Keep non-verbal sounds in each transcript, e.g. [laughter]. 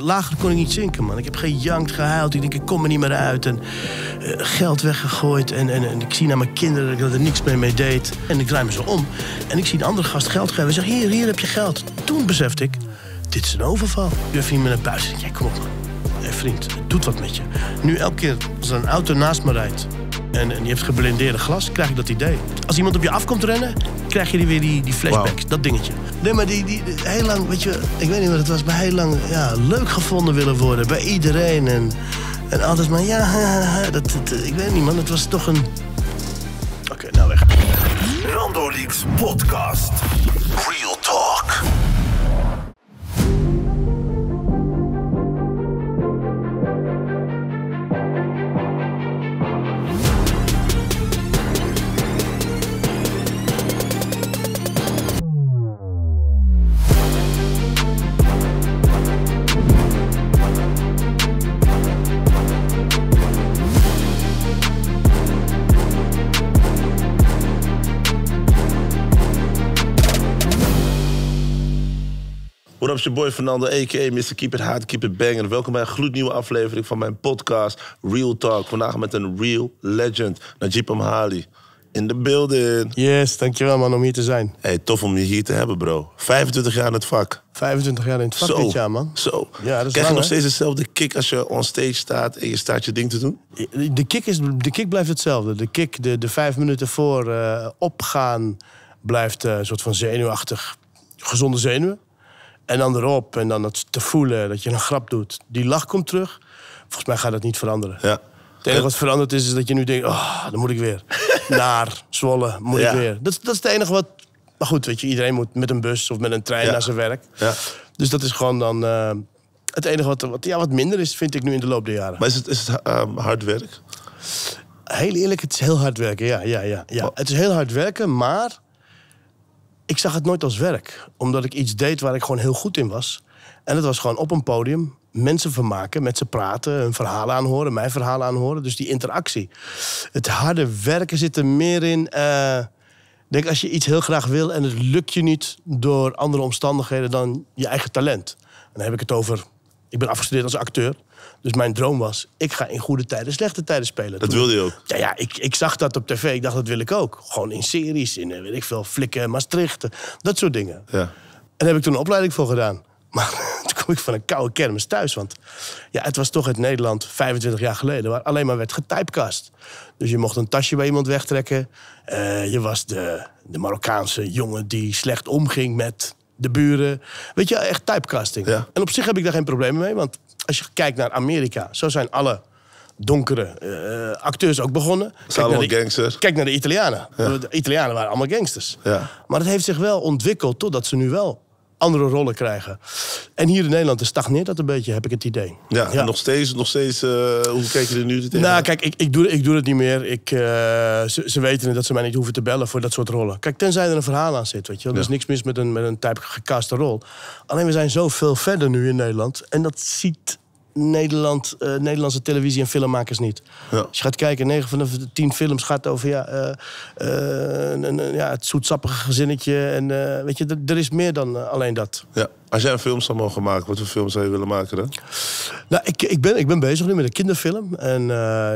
Lager kon ik niet zinken, man. Ik heb gejankt, gehuild. Ik denk, ik kom er niet meer uit. En eh, geld weggegooid. En, en, ik zie naar mijn kinderen dat ik er niks meer mee deed. En ik draai me zo om. En ik zie een andere gast geld geven. Hij zeg, hier, hier heb je geld. Toen besefte ik, dit is een overval. Je even me naar buiten. Jij kom op, man. Hey, vriend, het doet wat met je. Nu elke keer als er een auto naast me rijdt en, en die heeft geblindeerde glas, krijg ik dat idee. Als iemand op je afkomt rennen, krijg je weer die, die flashback, dat dingetje. Nee, maar die, die, heel lang, weet je, ik weet niet wat het was, maar heel lang ja, leuk gevonden willen worden bij iedereen. En, en altijd maar, ja, dat, ik weet niet man, het was toch een... Oké, nou weg. Leaks Podcast. je boy Fernando, a.k.a. Mr. Keep It Hard, Keep It Bang. En welkom bij een gloednieuwe aflevering van mijn podcast Real Talk. Vandaag met een real legend, Najib Amhali. In the building. Yes, dankjewel man om hier te zijn. Hey, tof om je hier te hebben bro. 25 jaar in het vak. 25 jaar in het vak dit jaar man. Zo. Ja, Krijg je nog steeds dezelfde kick als je on stage staat en je staat je ding te doen? De kick, is, de kick blijft hetzelfde. De kick, de, de vijf minuten voor eh, opgaan, blijft eh, een soort van zenuwachtig. Gezonde zenuwen. En dan erop en dan het te voelen dat je een grap doet. Die lach komt terug. Volgens mij gaat dat niet veranderen. Ja. Het enige wat veranderd is, is dat je nu denkt: oh, dan moet ik weer. [laughs] Naar Zwolle moet ik weer. Dat, dat is het enige wat. Maar goed, weet je, iedereen moet met een bus of met een trein naar zijn werk. Ja. Dus dat is gewoon dan. Eh, het enige wat, wat, ja, wat minder is, vind ik nu in de loop der jaren. Maar is het, is het eh, hard werk? Heel eerlijk, het is heel hard werken. Ja, ja, ja, ja. Het is heel hard werken, maar ik zag het nooit als werk. Omdat ik iets deed waar ik gewoon heel goed in was. En dat was gewoon op een podium mensen vermaken, met ze praten, hun verhalen aanhoren, mijn verhalen aanhoren. Dus die interactie. Het harde werken zit er meer in. Uh, denk als je iets heel graag wil en het lukt je niet door andere omstandigheden dan je eigen talent. En dan heb ik het over ik ben afgestudeerd als acteur. Dus mijn droom was, ik ga in goede tijden slechte tijden spelen. Dat wilde je ook? Ja, ja ik, ik zag dat op tv. Ik dacht, dat wil ik ook. Gewoon in series, in eh, weet ik veel, Flikken, Maastricht. Dat soort dingen. Ja. En daar heb ik toen een opleiding voor gedaan. Maar [laughs] toen kom ik van een koude kermis thuis. Want ja, het was toch het Nederland 25 jaar geleden... waar alleen maar werd getypecast. Dus je mocht een tasje bij iemand wegtrekken. Eh, je was de, de Marokkaanse jongen die slecht omging met de buren. Weet je, echt typecasting. En op zich heb ik daar geen problemen mee. Want als je kijkt naar Amerika, zo zijn alle donkere eh, acteurs ook begonnen. Kijk naar, de, gangsters. kijk naar de Italianen. De Italianen waren allemaal gangsters. Ja. Maar het heeft zich wel ontwikkeld totdat ze nu wel andere rollen krijgen. En hier in Nederland is stagneert dat een beetje, heb ik het idee. Ja, nog steeds. Nog steeds eh, hoe kijk je er nu tegen? Nou, kijk, ik, ik, doe, ik doe het niet meer. Ik, eh, ze, weten dat ze mij niet hoeven te bellen voor dat soort rollen. Kijk, tenzij er een verhaal aan zit, weet je. Er is niks mis met een, met een type gecaste rol. Alleen we zijn zoveel verder nu in Nederland. En dat ziet Nederland, eh, Nederlandse televisie en filmmakers niet. Ja. Als je gaat kijken, 9 van de 10 films gaat over ja, uh, ja, het zoetsappige gezinnetje. En weet je, er is meer dan alleen dat. Ja. Als jij een film zou mogen maken, wat voor film zou je willen maken dan? Nou, ik, ik, ben, ik ben bezig nu met een kinderfilm. En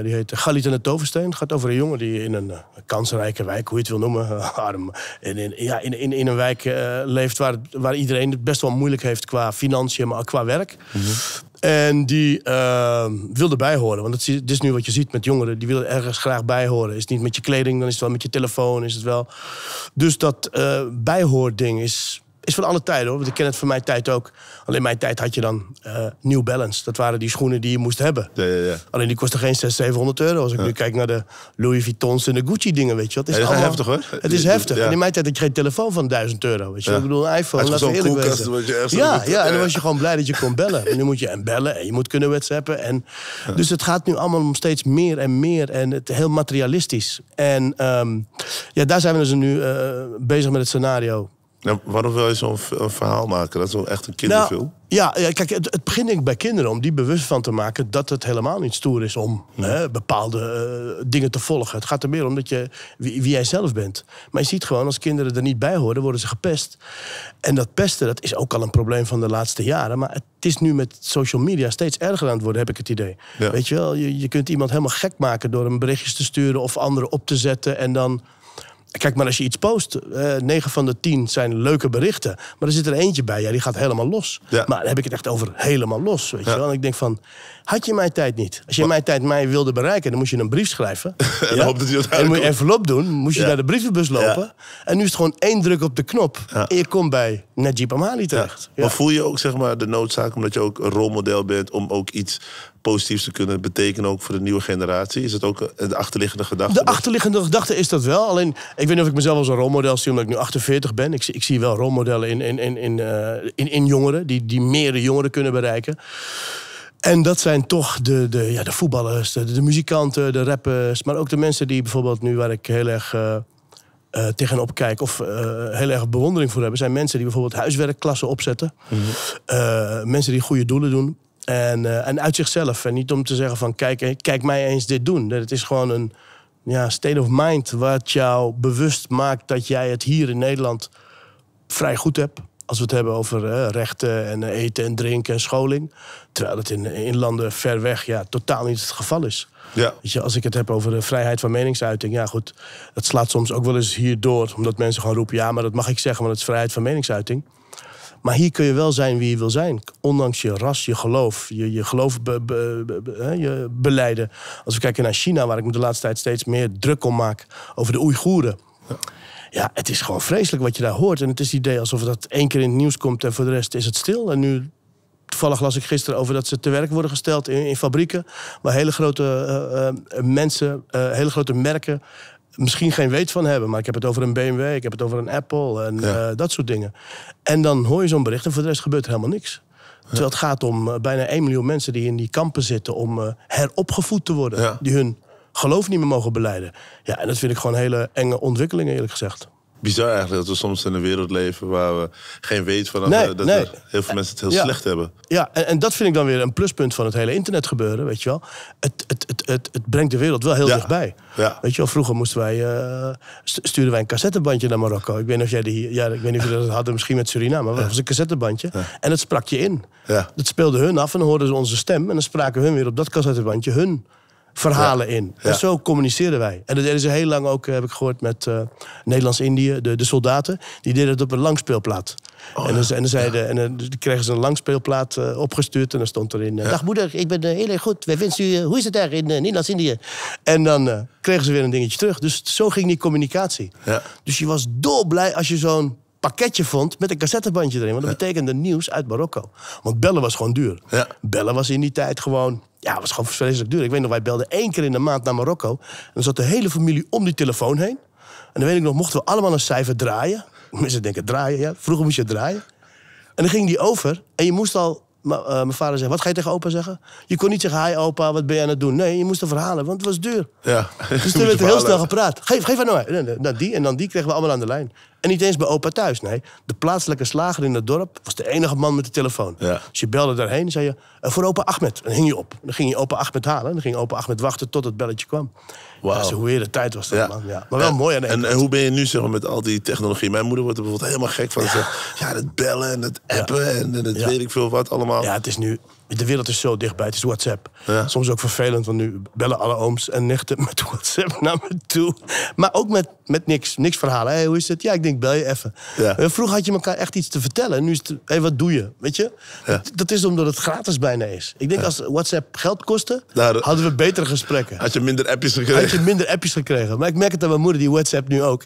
die heet Galit en de Toversteen. Het gaat over een jongen die in een kansrijke wijk, hoe je het wil noemen, [laughs] arm. in, ja, in, in, in een wijk leeft waar, waar iedereen het best wel moeilijk heeft qua financiën, maar qua werk. Mhm. En die ehm, wilde bijhoren. Want dat is, dit is nu wat je ziet met jongeren. Die willen ergens graag bijhoren. Is het niet met je kleding, dan is het wel met je telefoon. Is het wel. Dus dat uh, bijhoording is is van alle tijden hoor, want ik ken het van mijn tijd ook. Alleen mijn tijd had je dan uh, New Balance. Dat waren die schoenen die je moest hebben. Ja, ja, Alleen die kostte geen 600, 700 euro. Als ik nu kijk naar de Louis Vuittons en de Gucci dingen, weet je dat Het is, heftig hoor. Het is heftig. En in mijn tijd had je geen telefoon van 1000 euro. Weet je Ik bedoel, een iPhone. was was eerlijk koelkast, je ja, ja, en dan was je gewoon blij dat je kon bellen. En nu moet je en bellen en je moet kunnen whatsappen. En, Dus het gaat nu allemaal om steeds meer en meer. En het heel materialistisch. En ehm, ja, daar zijn we dus nu eh, bezig met het scenario. Nou, waarom wil je zo'n verhaal maken? Dat is wel echt een nou, kinderfilm. ja, ja, kijk, het, het begint ik bij kinderen om die bewust van te maken dat het helemaal niet stoer is om hè, bepaalde eh, dingen te volgen. Het gaat er meer om dat je, wie, wie, jij zelf bent. Maar je ziet gewoon, als kinderen er niet bij horen, worden ze gepest. En dat pesten, dat is ook al een probleem van de laatste jaren. Maar het is nu met social media steeds erger aan het worden, heb ik het idee. Weet je wel, je, je kunt iemand helemaal gek maken door hem berichtjes te sturen of anderen op te zetten en dan Kijk, maar als je iets post, 9 eh, van de 10 zijn leuke berichten. Maar er zit er eentje bij, ja, die gaat helemaal los. Maar dan heb ik het echt over helemaal los. Weet je wel? En ik denk van, had je mijn tijd niet? Als je mijn tijd mij wilde bereiken, dan moest je een brief schrijven. [laughs] en, ja? dat dat en moet je envelop doen, moest je naar de brievenbus lopen. En nu is het gewoon één druk op de knop. je komt bij Najib Amali terecht. Maar voel je ook zeg maar, de noodzaak, omdat je ook een rolmodel bent, om ook iets positiefs te kunnen betekenen ook voor de nieuwe generatie? Is dat ook eh, de achterliggende gedachte? De achterliggende gedachte is dat wel. Alleen, ik weet niet of ik mezelf als een rolmodel zie, omdat ik nu 48 ben. Ik, ik zie wel rolmodellen in, in, in, in, eh, in, in jongeren, die, die meerdere jongeren kunnen bereiken. En dat zijn toch de, de, ja, de voetballers, de, muzikanten, de rappers. Maar ook de mensen die bijvoorbeeld nu waar ik heel erg eh, tegenop kijk of heel erg bewondering voor hebben. Zijn mensen die bijvoorbeeld huiswerkklassen opzetten. Mhm. mensen die goede doelen doen. En, eh, en uit zichzelf. En niet om te zeggen van kijk, eh, kijk mij eens dit doen. Het is gewoon een ja, state of mind wat jou bewust maakt dat jij het hier in Nederland vrij goed hebt. Als we het hebben over eh, rechten en eten en drinken en scholing. Terwijl het in, in landen ver weg ja, totaal niet het geval is. Ja. Weet je, als ik het heb over de vrijheid van meningsuiting. Ja goed, dat slaat soms ook wel eens hier door. Omdat mensen gewoon roepen, ja maar dat mag ik zeggen, want het is vrijheid van meningsuiting. Maar hier kun je wel zijn wie je wil zijn. Ondanks je ras, je geloof, je, je geloof je beleiden. Als we kijken naar China, waar ik me de laatste tijd steeds meer druk om maak over de Oeigoeren. Ja. het is gewoon vreselijk wat je daar hoort. En het is het idee alsof dat één keer in het nieuws komt en voor de rest is het stil. En nu toevallig las ik gisteren over dat ze te werk worden gesteld in, fabrieken. Waar hele grote eh, eh, eh, mensen, hele grote merken misschien geen weet van hebben. Maar ik heb het over een BMW, ik heb het over een Apple en eh, dat soort dingen. En dan hoor je zo'n bericht en voor de rest gebeurt helemaal niks. Terwijl het gaat om eh, bijna 1 miljoen mensen die in die kampen zitten om eh, heropgevoed te worden. Die hun geloof niet meer mogen beleiden. Ja, en dat vind ik gewoon hele enge ontwikkelingen eerlijk gezegd bizar eigenlijk dat we soms in een wereld leven waar we geen weet van eh, dat heel veel mensen het heel slecht hebben. Ja, en, en, dat vind ik dan weer een pluspunt van het hele internet gebeuren, weet je wel. Het, het, het, het, het brengt de wereld wel heel dichtbij. Weet je wel, vroeger moesten wij, uh, stuurden wij een cassettebandje naar Marokko. Ik weet niet of jij die, ja, ik weet niet of jullie dat hadden, misschien met Suriname, maar dat was een cassettebandje. En dat sprak je in. Dat speelde hun af en dan hoorden ze onze stem en dan spraken hun weer op dat cassettebandje hun verhalen in. En zo communiceerden wij. En dat deden ze heel lang ook, eh, heb ik gehoord, met eh, Nederlands-Indië. De, de, soldaten, die deden het op een langspeelplaat. Oh, en dan, zeiden, en dan kregen ze een langspeelplaat uh, opgestuurd. En dan stond erin, dag moeder, ik ben heel erg goed. Wij wensen u, hoe is het daar in Nederlands-Indië? En dan kregen ze weer een dingetje terug. Dus zo ging die communicatie. Dus je was dolblij als je zo'n pakketje vond met een cassettebandje erin. Want dat betekende nieuws uit Marokko. Want bellen was gewoon duur. Ja. Bellen was in die tijd gewoon... Ja, was gewoon vreselijk duur. Ik weet nog, wij belden één keer in de maand naar Marokko. En dan zat de hele familie om die telefoon heen. En dan weet ik nog, mochten we allemaal een cijfer draaien. Mensen denken draaien, ja. Vroeger moest je draaien. En dan ging die over en je moest al eh, mijn vader zegt: wat ga je tegen opa zeggen? Je kon niet zeggen, hi opa, wat ben je aan het doen? Nee, je moest er verhalen, want het was duur. Ja, dus [laughs] toen werd er heel snel gepraat. Geef, geef aan nou, nou, nou die en dan die kregen we allemaal aan de lijn. En niet eens bij opa thuis, nee. De plaatselijke slager in het dorp was de enige man met de telefoon. Ja. Dus je belde daarheen zei je, eh, voor opa Ahmed. En dan hing je op. Dan ging je opa Ahmed halen. En dan ging opa Ahmed wachten tot het belletje kwam. Wow. Dat is de tijd was dat, man. Ja. Maar wel en, mooi en, hoe ben je nu zeg maar, met al die technologie? Mijn moeder wordt er bijvoorbeeld helemaal gek van. Ja, ze, ja dat bellen en het appen en, en dat weet ik veel wat allemaal. Ja, het is nu de wereld is zo dichtbij, het is WhatsApp. Soms ook vervelend, want nu bellen alle ooms en nichten met [laughs] WhatsApp naar me toe. Maar ook met, met niks, niks verhalen. Hey, hoe is het? Ja, ik denk, bel je even. Ja. Eh, vroeger had je elkaar echt iets te vertellen. Nu is het, hey, wat doe je? Weet je? Dat is omdat het gratis bijna is. Ik denk, als WhatsApp geld kostte, nou, hadden we betere gesprekken. Had je minder appjes gekregen? Had je minder appjes gekregen. Maar ik merk het aan mijn moeder, die WhatsApp nu ook.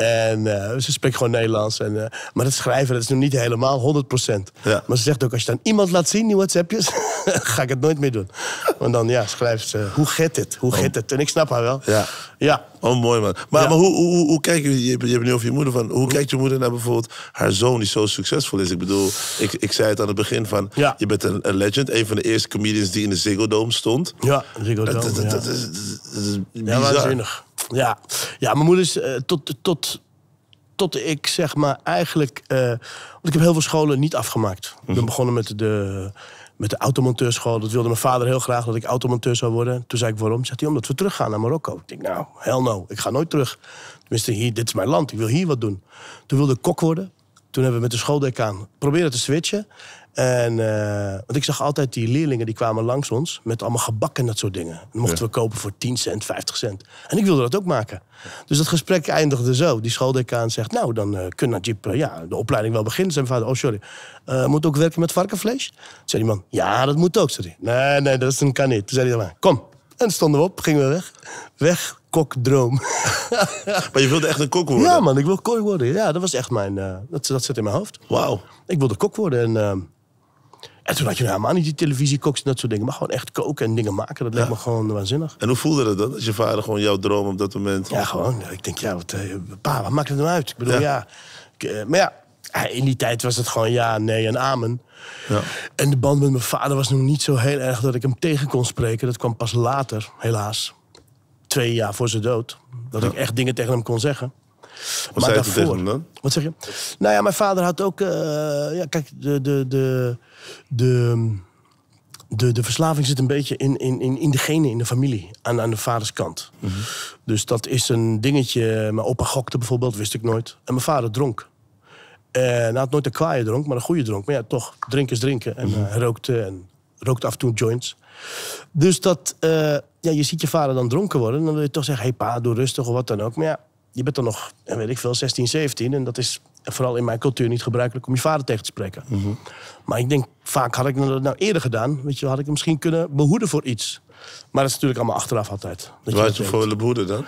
En eh, ze spreekt gewoon Nederlands. En, eh, maar dat schrijven, dat is nu niet helemaal 100%. Maar ze zegt ook, als je dan iemand laat zien, die WhatsAppjes, [laughs] ga ik het nooit meer doen. Want dan ja, schrijft ze, hoe gaat het? Hoe gaat het? En ik snap haar wel. Ja. ja. Oh, mooi man. Maar, maar hoe, hoe, hoe, kijk je, je hebt nu over je moeder, van, hoe kijkt je moeder naar bijvoorbeeld haar zoon die zo succesvol is? Ik bedoel, ik, ik zei het aan het begin van, ja. je bent een, een, legend, een van de eerste comedians die in de Ziggo Dome stond. Ja, Ziggo Dome, dat, dat, is, dat, is, bizar. Ja, waanzinnig. Ja, ja mijn moeder is eh, tot, tot, tot ik zeg maar eigenlijk, eh, want ik heb heel veel scholen niet afgemaakt. Ik ben mhm. begonnen met de met de automonteurschool. Dat wilde mijn vader heel graag dat ik automonteur zou worden. Toen zei ik waarom? Zegt hij omdat we teruggaan naar Marokko. Ik denk nou, hell no, ik ga nooit terug. Tenminste, hier, dit is mijn land, ik wil hier wat doen. Toen wilde ik kok worden. Toen hebben we met de aan proberen te switchen. En, eh, want ik zag altijd die leerlingen die kwamen langs ons met allemaal gebak en dat soort dingen. Dan mochten we kopen voor 10 cent, 50 cent. En ik wilde dat ook maken. Dus dat gesprek eindigde zo. Die schooldecaan zegt, nou dan uh, eh, kun je eh, ja, de opleiding wel beginnen. Zijn vader, oh sorry, moet ook werken met varkenvlees? Toen zei die man, ja dat moet ook. Sorry. Nee, nee, dat is een kan niet. Toen zei hij, dan, kom. En stonden we op, gingen we weg. Weg, kokdroom. [laughs] maar je wilde echt een kok worden? Ja man, ik wil kok worden. Ja, dat was echt mijn, dat, dat zit in mijn hoofd. Wauw. Ik wilde kok worden en ehm, en toen had je nou helemaal niet die televisiekoks en dat soort dingen. Maar gewoon echt koken en dingen maken. Dat leek me gewoon waanzinnig. En hoe voelde dat dan? Als je vader gewoon jouw droom op dat moment... Ja, gewoon. Ik denk, ja, eh, wat, maakt het nou uit? Ik bedoel, ja. Eh, maar ja, in die tijd was het gewoon ja, nee en amen. Ja. En de band met mijn vader was nog niet zo heel erg dat ik hem tegen kon spreken. Dat kwam pas later, helaas. Twee jaar voor zijn dood. Dat ik echt dingen tegen hem kon zeggen. Wat maar zei daarvoor, tegen dan? Wat zeg je? Nou ja, mijn vader had ook... Eh, ja, kijk, de, de, de, de, de, de verslaving zit een beetje in, in, in, in de genen, in de familie, aan, aan de vaderskant. kant. Mhm. Dus dat is een dingetje. Mijn opa gokte bijvoorbeeld, wist ik nooit. En mijn vader dronk. En eh, nou, hij had nooit een kwaaie dronk, maar een goede dronk. Maar ja, toch, drinken is drinken. En mm hij eh, rookte en rookte af en toe joints. Dus dat, eh, ja, je ziet je vader dan dronken worden. Dan wil je toch zeggen, hé hey pa, doe rustig of wat dan ook. Maar ja, je bent dan nog, weet ik veel, 16, 17. En dat is vooral in mijn cultuur niet gebruikelijk om je vader tegen te spreken. Mhm. Maar ik denk, vaak had ik dat nou eerder gedaan. Weet je, had ik hem misschien kunnen behoeden voor iets. Maar dat is natuurlijk allemaal achteraf altijd. Waar is je voor willen behoeden dan?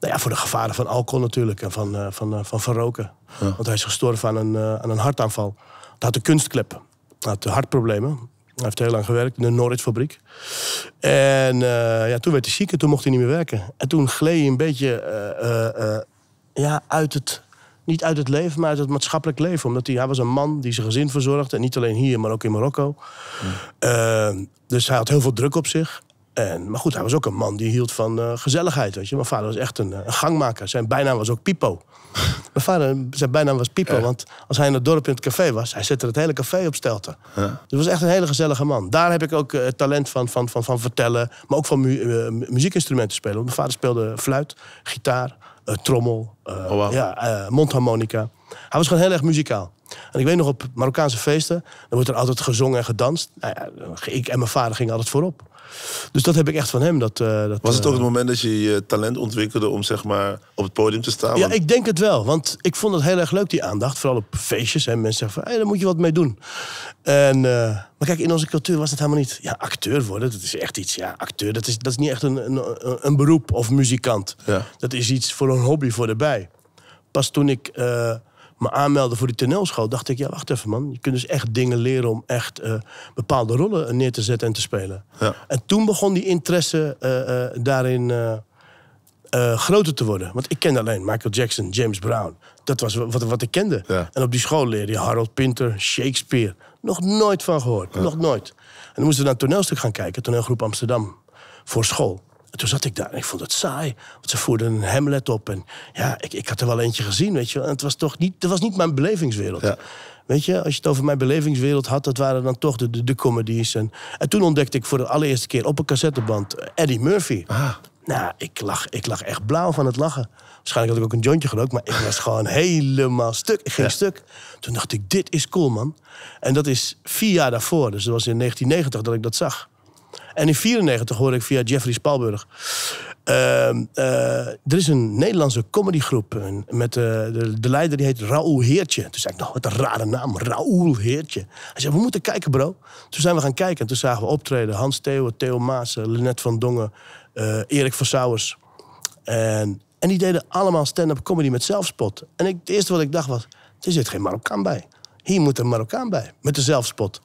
Nou ja, voor de gevaren van alcohol natuurlijk en van, uh, van, eh, van, roken. Want hij is gestorven aan een, eh, aan een hartaanval. Hij had een kunstklep. Hij had hartproblemen. Hij heeft heel lang gewerkt in de Norwich-fabriek. En ja, toen werd hij ziek en toen mocht hij niet meer werken. En toen gleed hij een beetje ja, uit het niet uit het leven, maar uit het maatschappelijk leven. Omdat hij, hij was een man die zijn gezin verzorgde. En niet alleen hier, maar ook in Marokko. Eh, dus hij had heel veel druk op zich. En, maar goed, hij was ook een man die hield van eh, gezelligheid. Weet je. Mijn vader was echt een, eh, een, gangmaker. Zijn bijnaam was ook Pipo. Mijn vader, zijn bijnaam was Pieper. Want als hij in het dorp in het café was, hij zette het hele café op stelten. Dus was echt een hele gezellige man. Daar heb ik ook eh, het talent van, van, van, van vertellen. Maar ook van eh, muziekinstrumenten spelen. mijn vader speelde fluit, gitaar, eh, trommel, oh, ja, mondharmonica. Hij was gewoon heel erg muzikaal. En ik weet nog, op Marokkaanse feesten, dan wordt er altijd gezongen en gedanst. Nou ik en mijn vader gingen altijd voorop. Dus dat heb ik echt van hem. Dat, eh, dat, was het ook eh, het moment dat je je talent ontwikkelde om zeg maar op het podium te staan? Ja, ik denk het wel. Want ik vond het heel erg leuk, die aandacht. Vooral op feestjes. En mensen zeggen van, hey, daar moet je wat mee doen. En, eh, maar kijk, in onze cultuur was het helemaal niet... Ja, acteur worden, dat is echt iets. Ja, acteur, dat is, dat is niet echt een, een, een beroep of muzikant. Ja. Dat is iets voor een hobby voor erbij. Pas toen ik me aanmelden voor die toneelschool, dacht ik, ja, wacht even man. Je kunt dus echt dingen leren om echt eh, bepaalde rollen eh, neer te zetten en te spelen. Ja. En toen begon die interesse eh, daarin groter te worden. Want ik kende alleen Michael Jackson, James Brown. Dat was wat, wat ik kende. En op die school leerde je Harold Pinter, Shakespeare. Nog nooit van gehoord, nog nooit. En dan moesten we naar een toneelstuk gaan kijken, toneelgroep Amsterdam, voor school. En toen zat ik daar en ik vond het saai. Want ze voerden een Hamlet op. En ja, ik, ik had er wel eentje gezien, weet je En het was toch niet, dat was niet mijn belevingswereld. Ja. Weet je, als je het over mijn belevingswereld had, dat waren dan toch de, de, comedies. En, en toen ontdekte ik voor de allereerste keer op een cassetteband eh, Eddie Murphy. Ah. Nou, ik lag, ik lag echt blauw van het lachen. Waarschijnlijk had ik ook een jointje gerookt, maar ik was gewoon [laughs] helemaal stuk. Ik ging stuk. Toen dacht ik, dit is cool, man. En dat is vier jaar daarvoor. Dus dat was in 1990 dat ik dat zag. En in 1994 hoorde ik via Jeffrey Spalburg. Ehm, eh, er is een Nederlandse comedygroep eh, met eh, de, leider die heet Raoul Heertje. Toen zei ik, nou, wat een rare naam, Raoul Heertje. Hij zei, we moeten kijken, bro. Toen zijn we gaan kijken en toen zagen we optreden. Hans Theo, Theo Maas, Lynette van Dongen, Erik van Sauers. En, en die deden allemaal stand-up comedy met zelfspot. En ik, het eerste wat ik dacht was, er zit geen Marokkaan bij. Hier moet een Marokkaan bij, met de zelfspot.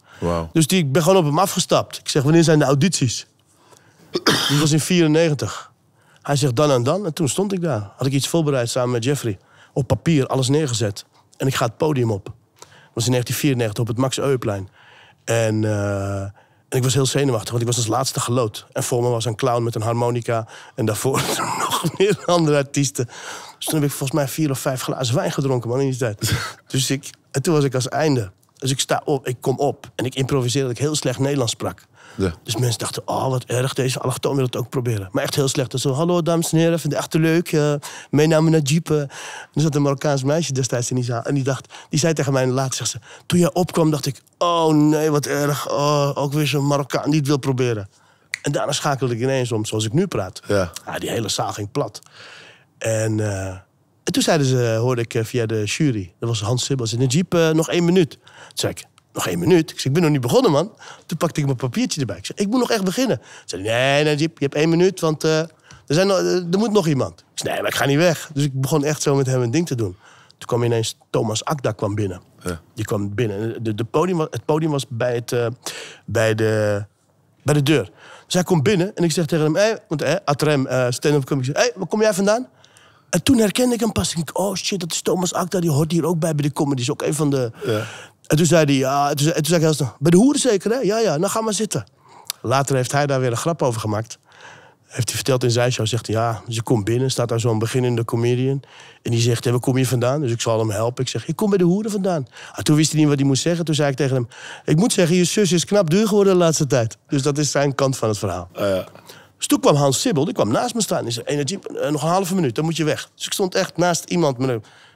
Dus die, ik ben gewoon op hem afgestapt. Ik zeg, wanneer zijn de audities? die was in 94. Hij zegt dan en dan. En toen stond ik daar. Had ik iets voorbereid samen met Jeffrey. Op papier, alles neergezet. En ik ga het podium op. Dat was in 1994 op het Max Euplein. En, eh, en, ik was heel zenuwachtig, want ik was als laatste geloot. En voor me was een clown met een harmonica. En daarvoor [laughs] nog meer andere artiesten. Dus toen heb ik volgens mij vier of vijf glazen wijn gedronken, man, in die tijd. [laughs] Dus ik, en toen was ik als einde. Dus ik sta op, ik kom op. En ik improviseerde dat ik heel slecht Nederlands sprak. Ja. Dus mensen dachten, oh wat erg, deze allochtoon wil het ook proberen. Maar echt heel slecht. Dus zo, hallo dames en heren, vind het echt leuk. Uh, mijn naam is er zat een Marokkaans meisje destijds in die zaal. En die, dacht, die zei tegen mij laatst, zegt ze, toen jij opkwam dacht ik, oh nee, wat erg. Oh, ook weer zo'n Marokkaan niet wil proberen. En daarna schakelde ik ineens om, zoals ik nu praat. Ja. Ah, die hele zaal ging plat. En, eh, en toen zeiden ze, hoorde ik eh, via de jury, dat was Hans Sibbels, in de jeep, eh, nog één minuut zei ik, nog één minuut. Ik zei, ik ben nog niet begonnen, man. Toen pakte ik mijn papiertje erbij. Ik zei, ik moet nog echt beginnen. Ze zei, nee, nee, Jeep, je hebt één minuut, want eh, er, zijn, eh, er moet nog iemand. Ik zei, nee, maar ik ga niet weg. Dus ik begon echt zo met hem een ding te doen. Toen kwam ineens Thomas Akda kwam binnen. Ja. Die kwam binnen. De, podium, het podium was bij, het, eh, bij, de, bij de deur. Dus hij komt binnen en ik zeg tegen hem... Hey, want hè Atrem, stand-up comedy. hey, waar kom jij vandaan? En toen herkende ik hem pas. Ik oh shit, dat is Thomas Akda. Die hoort hier ook bij bij de comedy. is ook een van de... Ja. En toen zei hij, ja, toen, zei bij de hoeren zeker hè? Ja, ja, nou ga maar zitten. Later heeft hij daar weer een grap over gemaakt. Heeft hij verteld in zijn show, zegt hij, ja, ze dus komt binnen, staat daar zo'n beginnende comedian. En die zegt, hey, waar kom je vandaan? Dus ik zal hem helpen. Ik zeg, ik kom bij de hoeren vandaan. Ah, toen wist hij niet wat hij moest zeggen. Toen zei ik tegen hem, ik moet zeggen, je zus is knap duur geworden de laatste tijd. Dus dat is zijn kant van het verhaal. Oh, dus toen kwam Hans Sibbel, die kwam naast me staan. Hij zei, energie, eh, nog een halve minuut, dan moet je weg. Dus ik stond echt naast iemand. Maar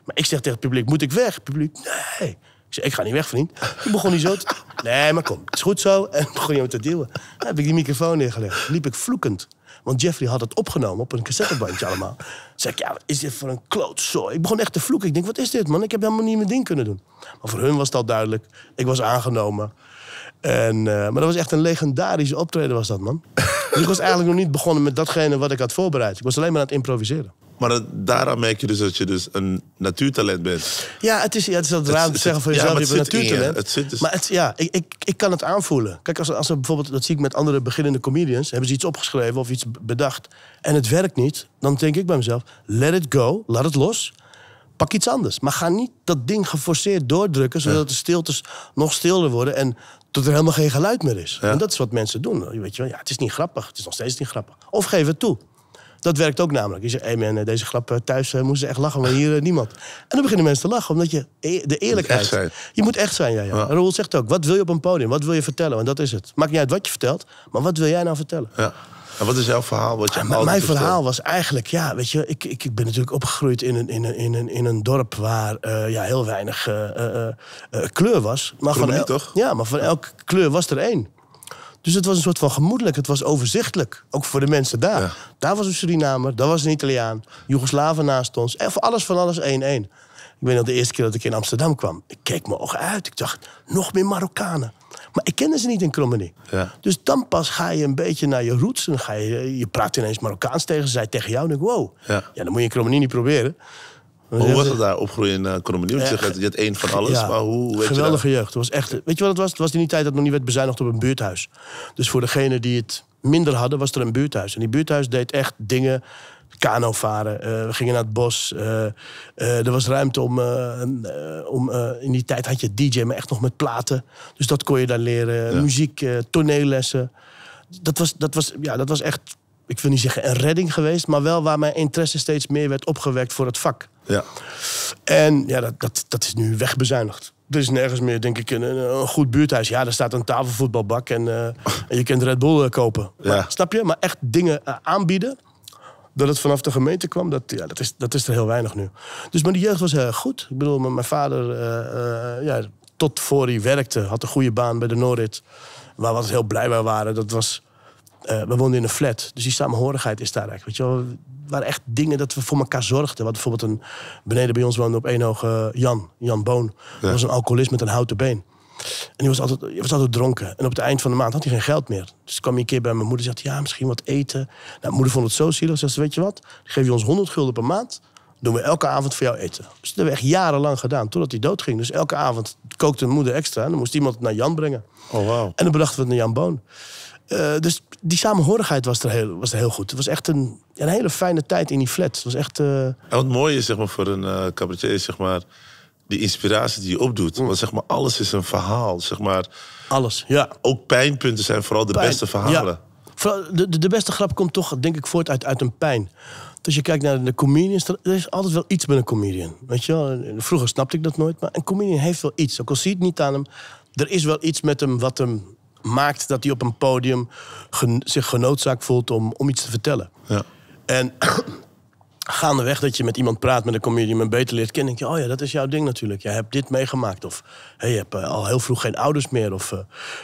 ik zeg tegen het publiek, moet ik weg? publiek, nee ik ga niet weg, vriend. Toen begon niet zo Nee, maar kom, het is goed zo. En begon je te duwen. Dan heb ik die microfoon neergelegd. Liep ik vloekend. Want Jeffrey had het opgenomen op een cassettebandje allemaal. Dan ik, ja, wat is dit voor een klootzooi? Ik begon echt te vloeken. Ik denk, wat is dit, man? Ik heb helemaal niet mijn ding kunnen doen. Maar voor hun was dat duidelijk. Ik was aangenomen. En, eh, maar dat was echt een legendarische optreden, was dat, man. Dus ik was eigenlijk nog niet begonnen met datgene wat ik had voorbereid. Ik was alleen maar aan het improviseren. Maar dat, daaraan merk je dus dat je dus een natuurtalent bent. Ja, het is, ja, dat raar om te zeggen van jezelf, je bent een natuurtalent. het zit dus... Maar ja, ik, ik, ik kan het aanvoelen. Kijk, als, als er bijvoorbeeld, dat zie ik met andere beginnende comedians... hebben ze iets opgeschreven of iets bedacht en het werkt niet... dan denk ik bij mezelf, let it go, laat het los pak iets anders. Maar ga niet dat ding geforceerd doordrukken, zodat de stiltes nog stiller worden en tot er helemaal geen geluid meer is. En dat is wat mensen doen. Weet je wel. Ja, het is niet grappig, het is nog steeds niet grappig. Of geef het toe. Dat werkt ook namelijk. Je zegt, hey eh, deze grap eh, thuis eh, moesten ze echt lachen, maar hier niemand. En dan beginnen mensen te lachen, omdat je e-, de eerlijkheid... Je moet echt zijn. Je moet echt zijn, ja, ja. Roel zegt ook, wat wil je op een podium? Wat wil je vertellen? En dat is het. Maakt niet uit wat je vertelt, maar wat wil jij nou vertellen? Ja. En wat is jouw verhaal? Wat je ah, mijn verhaal was eigenlijk, ja, weet je, ik, ik, ik ben natuurlijk opgegroeid in een, in een, in een, in een dorp waar ja, heel weinig kleur was. Maar van niet, toch? Ja, maar van elke kleur was er één. Dus het was een soort van gemoedelijk. Het was overzichtelijk. Ook voor de mensen daar. Daar was een Surinamer, daar was een Italiaan. Joegoslaven naast ons. En voor alles van alles één één. Ik weet nog de eerste keer dat ik in Amsterdam kwam. Ik keek mijn ogen uit. Ik dacht, nog meer Marokkanen. Maar ik kende ze niet in Krommenie. Ja. Dus dan pas ga je een beetje naar je roots. ga je, je praat ineens Marokkaans tegen ze. Zij tegen jou. En wow. Ja. dan moet je in Krommenie niet proberen. Hoe was het daar opgroeien in uh, Nieuw? Je zegt, je één van alles, maar hoe weet Geweldige jeugd. Het was echt, weet je wat het was? Het was in die tijd dat nog niet werd bezuinigd op een buurthuis. Dus voor degene die het minder hadden, was er een buurthuis. En die buurthuis deed echt dingen kano varen. Eh, we gingen naar het bos. Eh, eh, er was ruimte om. in die tijd had je DJ, maar echt nog met platen. Dus dat kon je daar leren. Muziek, toneellessen. Dat was, dat, was, ja, dat was echt ik wil niet zeggen een redding geweest, maar wel waar mijn interesse steeds meer werd opgewekt voor het vak. Ja. En ja, dat, dat, dat is nu wegbezuinigd. Er is nergens meer, denk ik, een, een goed buurthuis. Ja, daar staat een tafelvoetbalbak en, eh, ah. en je kunt Red Bull eh, kopen. Snap je? Maar echt dingen eh, aanbieden, dat het vanaf de gemeente kwam, dat, ja, dat, is, dat is er heel weinig nu. Dus mijn jeugd was heel goed. Ik bedoel, mijn vader, ja, tot voor hij werkte, had een goede baan bij de Norit Waar we heel blij mee waren, dat was eh, we woonden in een flat, dus die samenhorigheid is daar eigenlijk. Weet je wel, waren echt dingen dat we voor elkaar zorgden. Wat bijvoorbeeld een, beneden bij ons woonde op één oog Jan, Jan Boon. Dat was een alcoholist met een houten been. En die was altijd, was altijd dronken. En op het eind van de maand had hij geen geld meer. Dus kwam hij een keer bij mijn moeder en zegt, ja, misschien wat eten. Nou, moeder vond het zo zielig. Ze zei, weet je wat, geef je ons 100 gulden per maand doen we elke avond voor jou eten. Dus dat hebben we echt jarenlang gedaan, totdat hij doodging. Dus elke avond kookte moeder extra en dan moest iemand het naar Jan brengen. Oh, wow. En dan bedachten we het naar Jan Boon. Eh, dus die samenhorigheid was er, heel, was er heel goed. Het was echt een, een hele fijne tijd in die flat. Het was echt, eh, En wat mooi is zeg maar, voor een uh, cabaretier is zeg maar, die inspiratie die je opdoet. Mm. Want zeg maar, alles is een verhaal. Zeg maar, alles, ja. Ook pijnpunten zijn vooral de beste verhalen. Ja. De, de, de, beste grap komt toch, denk ik, voort uit, uit een pijn. Dus als je kijkt naar de comedians, er is altijd wel iets met een comedian. Weet je wel? Vroeger snapte ik dat nooit, maar een comedian heeft wel iets. Ook al zie je het niet aan hem, er is wel iets met hem wat hem maakt dat hij op een podium zich genoodzaakt voelt om, om iets te vertellen. Ja. En [clears throat] gaandeweg dat je met iemand praat, met een comedian, en beter leert kennen, denk je, oh ja, dat is jouw ding natuurlijk. Jij hebt dit meegemaakt. Of hey, je hebt eh, al heel vroeg geen ouders meer. Of eh,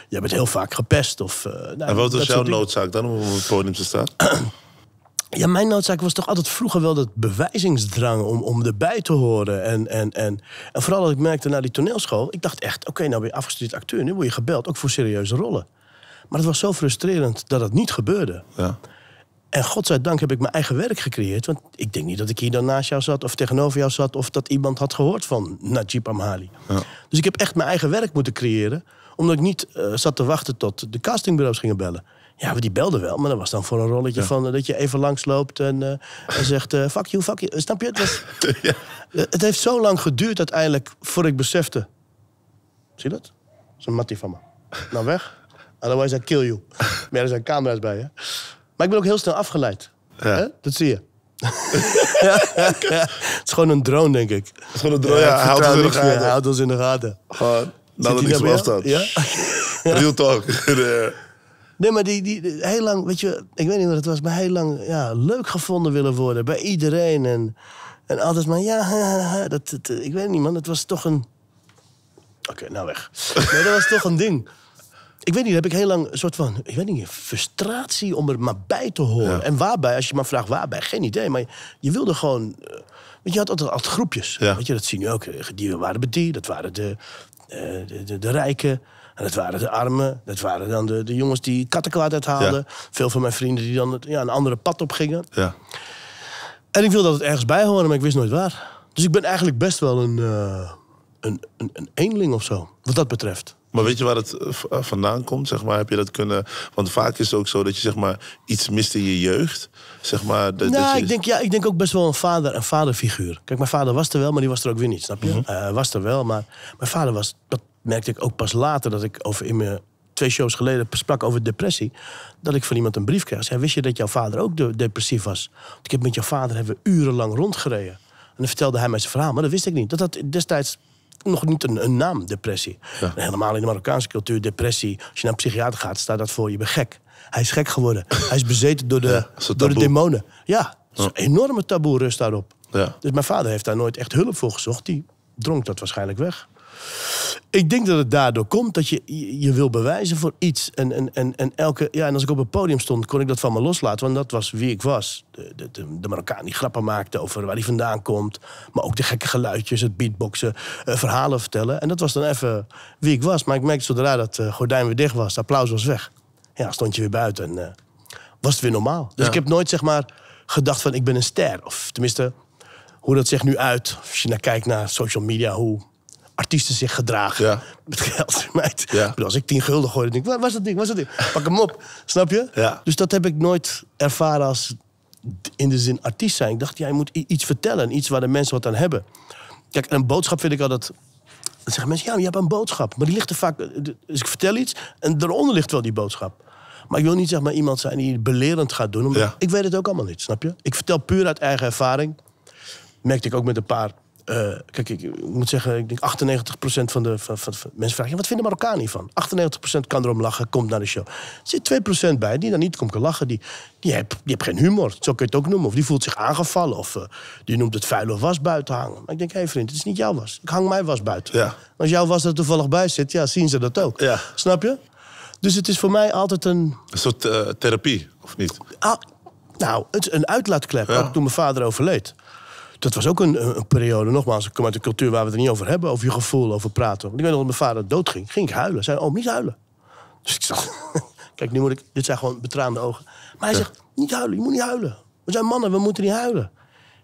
je bent heel vaak gepest. Of, eh, nou, en wat is jouw noodzaak dan om op het podium te staan? [clears throat] Ja, mijn noodzaak was toch altijd vroeger wel dat bewijzingsdrang om, om erbij te horen. En, en, en, en vooral dat ik merkte na die toneelschool, ik dacht echt, oké, nou ben je afgestudeerd acteur, nu word je gebeld, ook voor serieuze rollen. Maar het was zo frustrerend dat het niet gebeurde. Ja. En godzijdank heb ik mijn eigen werk gecreëerd. Want ik denk niet dat ik hier dan naast jou zat of tegenover jou zat... of dat iemand had gehoord van Najib Amhali. Ja. Dus ik heb echt mijn eigen werk moeten creëren. Omdat ik niet eh, zat te wachten tot de castingbureaus gingen bellen. Ja, die belden wel, maar dat was dan voor een rolletje van eh, dat je even langsloopt en, eh, en zegt: eh, fuck you, fuck you. Snap je? Het, was, [laughs] ja. het heeft zo lang geduurd uiteindelijk voor ik besefte. Zie je dat? Dat is een mattie van me. Nou weg. Otherwise I kill you. Maar er zijn camera's bij, hè? Maar ik ben ook heel snel afgeleid. Dat zie je. [laughs] het is gewoon een drone, denk ik. Het is gewoon een drone, ja. Hij houdt, ons in, ons in de gaten. Gewoon, nou dat niets meer Ja? [laughs] Real talk. Nee, maar die, die, heel lang, weet je, ik weet niet wat het was, maar heel lang ja, leuk gevonden willen worden bij iedereen. En, en altijd maar, ja, dat, ik weet niet, man, dat was toch een. Oké, nou weg. [laughs] Nee, dat was toch een ding. Ik weet niet, heb ik heel lang een soort van, ik weet niet, frustratie om er maar bij te horen. En waarbij, als je maar vraagt waarbij, geen idee. Maar je, wilde gewoon, eh, want je had altijd, altijd groepjes. Ja. Weet je, dat zie je ook. Eh, die waren bij die, dat waren eh, de, de, de rijken dat waren de armen, dat waren dan de, de jongens die kattenkwaad uithaalden. Veel van mijn vrienden die dan ja, een andere pad op gingen. Ja. En ik wilde dat het ergens bij horen, maar ik wist nooit waar. Dus ik ben eigenlijk best wel een, uh, een, een, een eenling of zo, wat dat betreft. Maar weet je waar het eh, eh, vandaan komt? Zeg maar, heb je dat kunnen? Want vaak is het ook zo dat je zeg maar, iets mist in je jeugd. Zeg maar, dat, nou, ik, denk, ja, ik denk ook best wel een, vader, een vaderfiguur. Kijk, mijn vader was er wel, maar die was er ook weer niet. Snap je? Mm was er wel, maar mijn vader was merkte ik ook pas later dat ik, over in mijn twee shows geleden, sprak over depressie. Dat ik van iemand een brief kreeg. Zei, wist je dat jouw vader ook depressief was? Want ik heb met jouw vader hebben we urenlang rondgereden. En dan vertelde hij mij zijn verhaal, maar dat wist ik niet. Dat had destijds nog niet een, een naam, depressie. Helemaal in de Marokkaanse cultuur, depressie. Als je naar een psychiater gaat, staat dat voor je bent gek. Hij is gek geworden. [laughs] Hij is bezeten door de, door de demonen. Ja, een enorme taboe rust daarop. Ja. Dus mijn vader heeft daar nooit echt hulp voor gezocht. Die dronk dat waarschijnlijk weg. Ik denk dat het daardoor komt dat je je wil bewijzen voor iets. En, en, en, en, elke, ja, en als ik op het podium stond, kon ik dat van me loslaten. Want dat was wie ik was. De, de, de Marokkaan die grappen maakte over waar hij vandaan komt. Maar ook de gekke geluidjes, het beatboxen, eh, verhalen vertellen. En dat was dan even wie ik was. Maar ik merkte zodra dat eh, gordijn weer dicht was, het applaus was weg. Ja, stond je weer buiten en eh, was het weer normaal. Dus ik heb nooit zeg maar gedacht van ik ben een ster. Of tenminste, hoe dat zich nu uit. Als je naar kijkt naar social media, hoe artiesten zich gedragen met geld. [laughs] Meid. Ja. Bedoel, als ik tien gulden gooi, dan denk ik, waar was dat ding, Was dat ding? Pak hem op, snap je? Dus dat heb ik nooit ervaren als in de zin artiest zijn. Ik dacht, jij moet iets vertellen, iets waar de mensen wat aan hebben. Kijk, een boodschap vind ik altijd... Dan zeggen mensen, ja, je hebt een boodschap. Maar die ligt er vaak... Eh, dus ik vertel iets en daaronder ligt wel die boodschap. Maar ik wil niet zeg maar iemand zijn die belerend gaat doen. Ik weet het ook allemaal niet, snap je? Ik vertel puur uit eigen ervaring. Merkte ik ook met een paar eh, kijk, ik moet zeggen, ik denk 98% van de van, mensen vragen... wat vinden Marokkanen van? 98% kan erom lachen, komt naar de show. Er zit 2% bij die dan niet komt lachen. Die, die, heb, die heb geen humor, zo kun je het ook noemen. Of die voelt zich aangevallen. Of eh, die noemt het vuile was buiten hangen. Maar ik denk, hé hey vriend, het is niet jouw was. Ik hang mijn was buiten. Ja. Als jouw was er toevallig bij zit, ja, zien ze dat ook. Ja. Snap je? Dus het is voor mij altijd een... Een soort eh, therapie, of niet? Ah, nou, het is een uitlaatklep. Ja. toen mijn vader overleed dat was ook een, periode, nogmaals, ik kom uit de cultuur waar we het er niet over hebben, over je gevoel, over praten. Want ik weet nog dat mijn vader doodging, ging ik huilen. Zei, oh, niet huilen. Dus ik zag, [laughs] kijk, nu moet ik, dit zijn gewoon betraande ogen. Maar hij zegt, niet huilen, je moet niet huilen. We zijn mannen, we moeten niet huilen.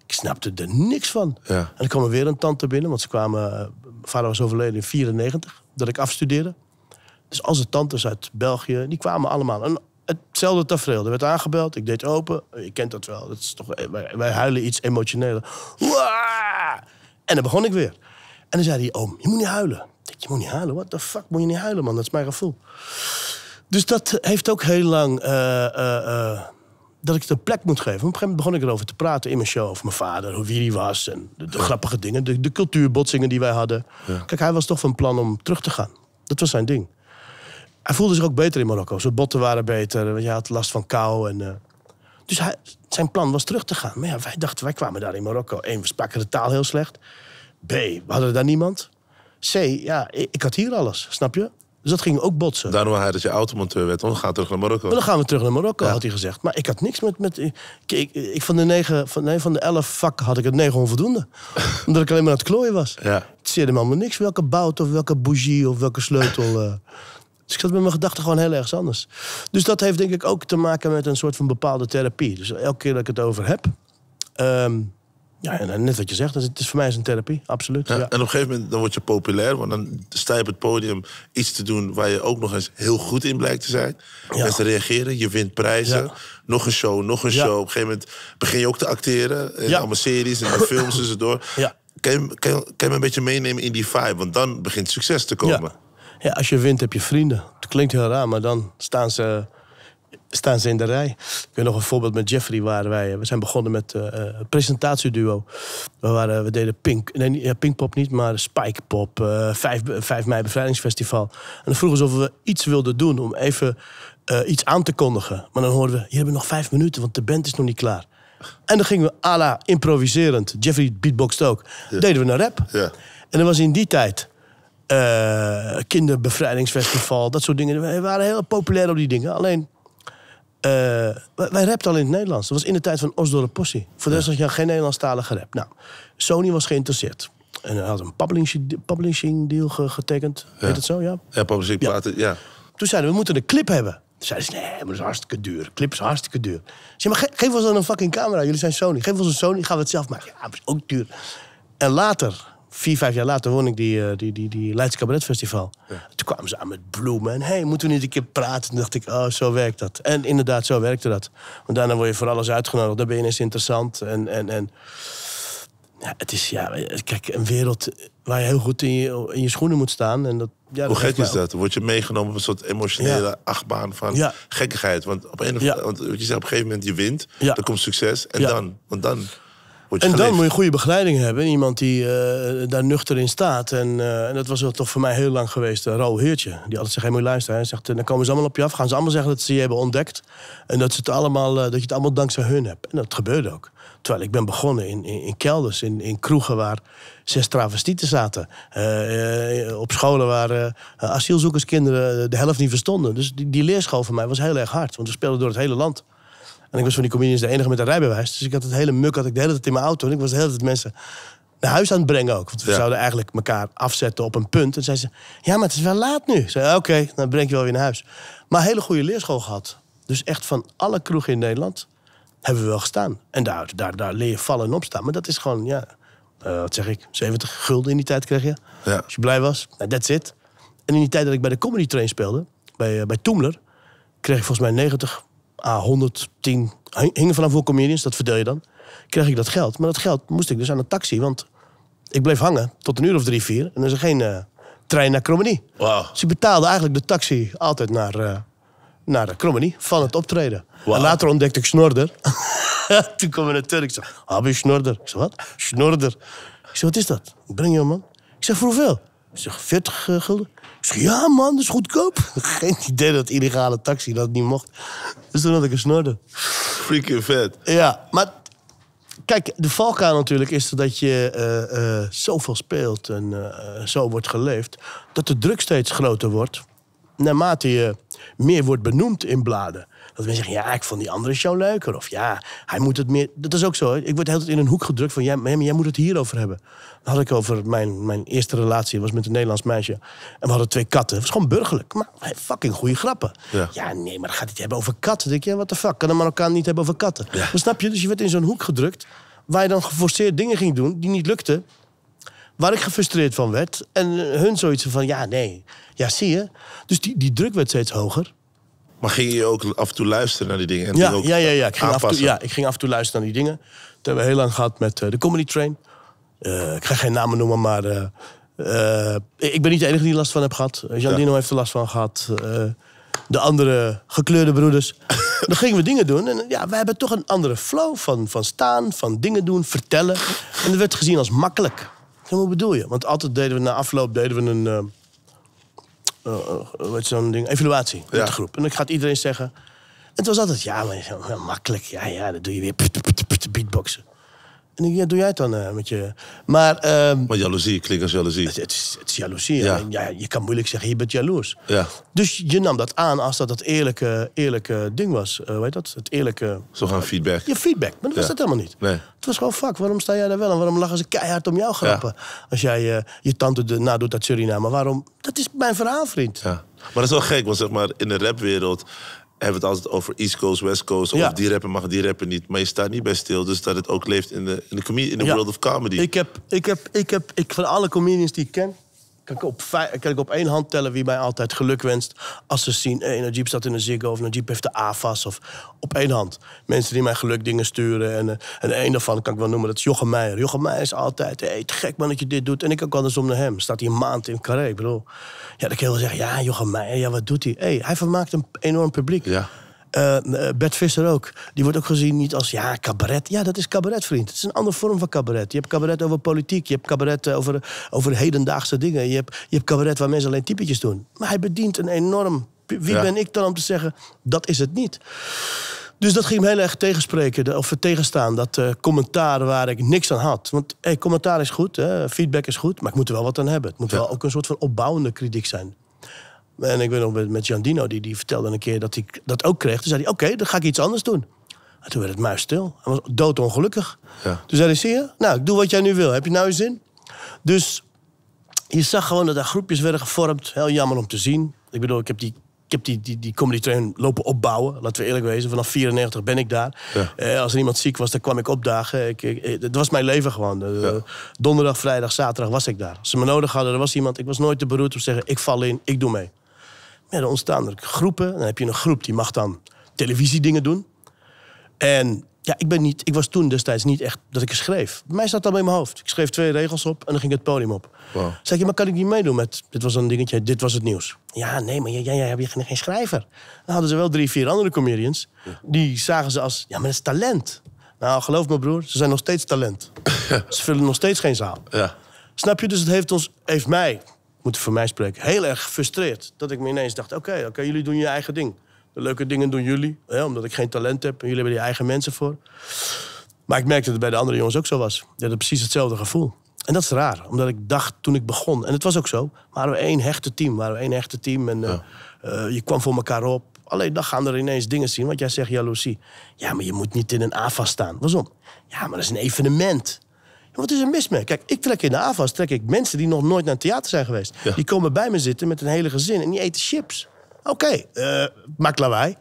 Ik snapte er niks van. Ja. En dan kwam er weer een tante binnen, want ze kwamen, eh, mijn vader was overleden in 94, dat ik afstudeerde. Dus als de tantes uit België, die kwamen allemaal. En hetzelfde tafereel. Er werd aangebeld, ik deed open. Je kent dat wel. Dat is toch, eh, wij, huilen iets emotioneler. En dan begon ik weer. En dan zei hij, oom, je moet niet huilen. Ik je moet niet huilen? What the fuck, moet je niet huilen, man? Dat is mijn gevoel. Dus dat heeft ook heel lang... Eh, eh, dat ik de plek moet geven. Op een gegeven moment begon ik erover te praten in mijn show. Over mijn vader, hoe wie hij was. En de, grappige dingen, de, cultuurbotsingen die wij hadden. Kijk, hij was toch van plan om terug te gaan. Dat was zijn ding hij voelde zich ook beter in Marokko. Zijn botten waren beter, want je had last van kou. En, eh, dus hij, zijn plan was terug te gaan. Maar ja, wij dachten, wij kwamen daar in Marokko. Eén, we spraken de taal heel slecht. B, we hadden daar niemand. C, ja, ik, ik had hier alles, snap je? Dus dat ging ook botsen. Daarom hij dat je automonteur werd, want we gaan terug naar Marokko. dan gaan we terug naar Marokko, had hij gezegd. Maar ik had niks met... met ik, ik, van, de negen, van, nee, van de elf vakken had ik het negen onvoldoende. [laughs] omdat ik alleen maar aan het klooien was. Ja. Het zeerde me allemaal niks. Welke bout of welke bougie of welke sleutel... [laughs] Eh. Dus ik zat met mijn gedachten gewoon heel ergens anders. Dus dat heeft denk ik ook te maken met een soort van bepaalde therapie. Dus elke keer dat ik het over heb. Ehm, ja, en net wat je zegt, het is voor mij is een therapie, absoluut. Ja, En op een gegeven moment dan word je populair, want dan sta je op het podium iets te doen waar je ook nog eens heel goed in blijkt te zijn. Ja. te reageren, je wint prijzen, nog een show, nog een show. Op een gegeven moment begin je ook te acteren in allemaal series en films tussendoor. [laughs] Ja. Kan, je, kan, kan je me een beetje meenemen in die vibe, want dan begint succes te komen. Ja, als je wint heb je vrienden. Het klinkt heel raar, maar dan staan ze, staan ze in de rij. Ik weet nog een voorbeeld met Jeffrey. Waar wij, eh, we zijn begonnen met uh, een presentatieduo. We, waren, we deden pink, nee, Pinkpop niet, maar Spikepop. Uh, 5, 5 mei Bevrijdingsfestival. En dan vroegen ze of we iets wilden doen om even iets aan te kondigen. Maar dan hoorden we, je hebt nog vijf minuten, want de band is nog niet klaar. En dan gingen we à la improviserend. Jeffrey beatboxt ook. Deden we een rap. Ja. En dat was in die tijd uh, kinderbevrijdingsfestival, dat soort dingen. We waren heel populair op die dingen. Alleen, eh, wij rapten al in het Nederlands. Dat was in de tijd van Osdorre Voor de rest had je geen Nederlandstalige rap. Nou, Sony was geïnteresseerd. En hij had een publishing, deal getekend. Ja. Heet het zo, ja? Ja, publishing ja. Toen zeiden we, we moeten een clip hebben. Toen zeiden ze, nee, maar dat is hartstikke duur. clip is hartstikke duur. Ze maar geef ons dan een fucking camera. Jullie zijn Sony. Geef ons een Sony, gaan we het zelf maken. Ja, dat is ook duur. En later vier, vijf jaar later won ik die, eh, die, die, die Leids Cabaretfestival. Toen kwamen ze aan met bloemen. En hey, moeten we niet een keer praten? dacht ik, oh, zo werkt dat. En inderdaad, zo werkte dat. Want daarna word je voor alles uitgenodigd. Dan ben je eens interessant. En, en, en ja, het is, ja, kijk, een wereld waar je heel goed in je, in je schoenen moet staan. En dat, ja, Hoe dat gek is dat? Word je meegenomen op een soort emotionele achtbaan van gekkigheid? Want op, een of, want je op een gegeven moment je wint, dan komt succes. En dan? Want dan en dan moet je goede begeleiding hebben. Iemand die eh, daar nuchter in staat. En, eh, en dat was toch voor mij heel lang geweest. Een eh, heertje. Die altijd zegt, hey, moet luisteren. Hij zegt, dan komen ze allemaal op je af. Gaan ze allemaal zeggen dat ze je hebben ontdekt. En dat, ze het allemaal, dat je het allemaal dankzij hun hebt. En dat gebeurde ook. Terwijl ik ben begonnen in, in, in kelders, in, in kroegen waar zes travestieten zaten. op scholen waar asielzoekerskinderen de helft niet verstonden. Dus die, die leerschool voor mij was heel erg hard. Want we speelden door het hele land. En ik was van die comedians de enige met een rijbewijs. Dus ik had het hele muk had ik de hele tijd in mijn auto. En ik was de hele tijd mensen naar huis aan het brengen ook. Want we zouden eigenlijk elkaar afzetten op een punt. En zei ze, ja, maar het is wel laat nu. Ik zei, oké, dan breng je wel weer naar huis. Maar hele goede leerschool gehad. Dus echt van alle kroegen in Nederland hebben we wel gestaan. En daar, daar, daar leer je vallen en opstaan. Maar dat is gewoon, ja, eh, wat zeg ik, 70 gulden in die tijd kreeg je. Als je blij was, nou, that's it. En in die tijd dat ik bij de Comedy Train speelde, bij, uh, bij Toemler... kreeg ik volgens mij 90 A ah, 110, hingen vanaf voor comedians, dat verdeel je dan. Kreeg ik dat geld. Maar dat geld moest ik dus aan een taxi, want ik bleef hangen tot een uur of drie, vier. En er is geen eh, trein naar Cromenie. Wow. Ze dus betaalde eigenlijk de taxi altijd naar, uh, naar Cromenie van het optreden. Wow. En later ontdekte ik Snorder. [laughs] Toen kwam een Turk. Ik zei, ah, je Snorder. Ik zei, wat? Snorder. Ik zei, wat is dat? Ik Breng je man. Ik zeg, voor hoeveel? Ik zeg, 40 eh, gulden zei, ja man, dat is goedkoop. [laughs] Geen idee dat illegale taxi dat niet mocht. Dus toen had ik een snorde. Freaking vet. Ja, maar kijk, de valkuil natuurlijk is dat je uh, uh, zoveel speelt en eh, zo wordt geleefd... dat de druk steeds groter wordt naarmate je meer wordt benoemd in bladen. Dat mensen zeggen, ja, ik vond die andere show leuker. Of ja, hij moet het meer... Dat is ook zo. Ik word altijd tijd in een hoek gedrukt van, ja, jij moet het hierover hebben. Dan had ik over mijn, mijn eerste relatie. Dat was met een Nederlands meisje. En we hadden twee katten. Het was gewoon burgerlijk. Maar fucking goede grappen. Ja. ja, nee, maar dan gaat het hebben over katten. denk je, ja, wat de fuck? Kan een Marokkaan niet hebben over katten? Ja. Dan snap je? Dus je werd in zo'n hoek gedrukt. Waar je dan geforceerd dingen ging doen die niet lukten waar ik gefrustreerd van werd. En hun zoiets van, ja, nee. Ja, zie je? Dus die, die druk werd steeds hoger. Maar ging je ook af en toe luisteren naar die dingen? En ja, ook ja, ja, ja. Ik ging af en toe, ja, ik ging af en toe luisteren naar die dingen. Dat hebben we heel lang gehad met eh, de Comedy Train. Eh, ik ga geen namen noemen, maar... Eh, ik ben niet de enige die last van heb gehad. Jandino heeft er last van gehad. de andere gekleurde broeders. [laughs] Dan gingen we dingen doen. En ja, wij hebben toch een andere flow van, van staan, van dingen doen, vertellen. En dat werd gezien als makkelijk. En wat bedoel je? Want altijd deden we na afloop deden we een wat eh, eh, zo'n ding, evaluatie met de groep. En dan gaat iedereen zeggen. En het was altijd, ja, maar, makkelijk. Ja, ja, dan doe je weer beatboxen. En ja, doe jij het dan eh, met je... Maar, um, ehm, maar jaloezie klinkt als jaloezie. Het, het, is, jaloezie. Ja. ja. je kan moeilijk zeggen, je bent jaloers. Ja. Dus je nam dat aan als dat het eerlijke, eerlijke ding was. weet eh, dat? Het eerlijke... Zo gaan feedback. Je feedback. Maar dat was dat helemaal niet. Nee. Het was gewoon, fuck, waarom sta jij daar wel? En waarom lachen ze keihard om jou grappen? Als jij eh, je tante de, doet uit Suriname. Waarom? Dat is mijn verhaal, vriend. Ja. Maar dat is wel gek, want zeg maar, in de rapwereld hebben we het altijd over East Coast, West Coast. Of die rapper mag, die rapper niet. Maar je staat niet bij stil. Dus dat het ook leeft in de, in de, in de world of comedy. Ik heb, ik heb, ik heb ik, van alle comedians die ik ken, kan ik, op kan ik op één hand tellen wie mij altijd geluk wenst als ze zien... Hey, Najib staat in een Ziggo of Najib heeft de AFAS. Of, op één hand. Mensen die mij geluk dingen sturen. En, een eh, een daarvan kan ik wel noemen, dat is Jochem Meijer. Jochem Meijer is altijd, hey, te gek man dat je dit doet. En ik ook andersom naar hem. Staat hij een maand in Carré, ik Ja, dan kan je wel zeggen, ja, Jochem Meijer, ja, wat doet hij? hey, hij vermaakt een enorm publiek. Ja. Uh, Bert Visser ook. Die wordt ook gezien niet als ja, cabaret. Ja, dat is cabaret, vriend. Het is een andere vorm van cabaret. Je hebt cabaret over politiek. Je hebt cabaret eh, over, over hedendaagse dingen. Je hebt, je hebt cabaret waar mensen alleen typetjes doen. Maar hij bedient een enorm. Wie ben ik dan om te zeggen dat is het niet? Dus dat ging hem heel erg tegenspreken of tegenstaan. Dat uh, commentaar waar ik niks aan had. Want hey, commentaar is goed, hè, feedback is goed, maar ik moet er wel wat aan hebben. Het moet wel ook een soort van opbouwende kritiek zijn. En ik weet nog met Giandino, die, die vertelde een keer dat hij dat ook kreeg. Toen zei hij, oké, dan ga ik iets anders doen. En toen werd het stil. Hij was doodongelukkig. Ja. Toen zei hij, zie je, nou, ik doe wat jij nu wil. Heb je nou je zin? Dus je zag gewoon dat daar groepjes werden gevormd. Heel jammer om te zien. Ik bedoel, ik heb die ik heb die, die, die comedy train lopen opbouwen. Laten we eerlijk wezen. Vanaf 94 ben ik daar. Eh, als er iemand ziek was, dan kwam ik opdagen. Ik, ik, eh, het was mijn leven gewoon. Eh, donderdag, vrijdag, zaterdag was ik daar. Als ze me nodig hadden, er was iemand. Ik was nooit te beroerd om te zeggen, ik val in, ik doe mee. Ja, dan ontstaan er groepen. Dan heb je een groep die mag dan televisiedingen doen. En ja, ik, ben niet, ik was toen destijds niet echt dat ik schreef. Bij mij staat dat in mijn hoofd. Ik schreef twee regels op en dan ging het podium op. Wow. Zeg je, maar kan ik niet meedoen met... Dit was een dingetje, dit was het nieuws. Ja, nee, maar jij, jij, jij hebt geen, geen schrijver. Dan hadden ze wel drie, vier andere comedians. Die zagen ze als, ja, maar dat is talent. Nou, geloof me broer, ze zijn nog steeds talent. [laughs] ze vullen nog steeds geen zaal. Ja. Snap je? Dus het heeft, ons, heeft mij moeten voor mij spreken, heel erg gefrustreerd. Dat ik me ineens dacht, oké, oké, jullie doen je eigen ding. De leuke dingen doen jullie, omdat ik geen talent heb. En jullie hebben je eigen mensen voor. Maar ik merkte dat het bij de andere jongens ook zo was. Die hadden precies hetzelfde gevoel. En dat is raar, omdat ik dacht toen ik begon, en het was ook zo, waren we één hechte team. Waren we één hechte team en eh, eh, je kwam voor elkaar op. Alleen dan gaan er ineens dingen zien, want jij zegt jaloezie. Ja, maar je moet niet in een AFA staan. Waarom? Ja, maar dat is een evenement. Wat is er mis mee? Kijk, ik trek in de AFAS trek ik mensen die nog nooit naar het theater zijn geweest. Die komen bij me zitten met een hele gezin en die eten chips. Oké, okay, eh, maak lawaai.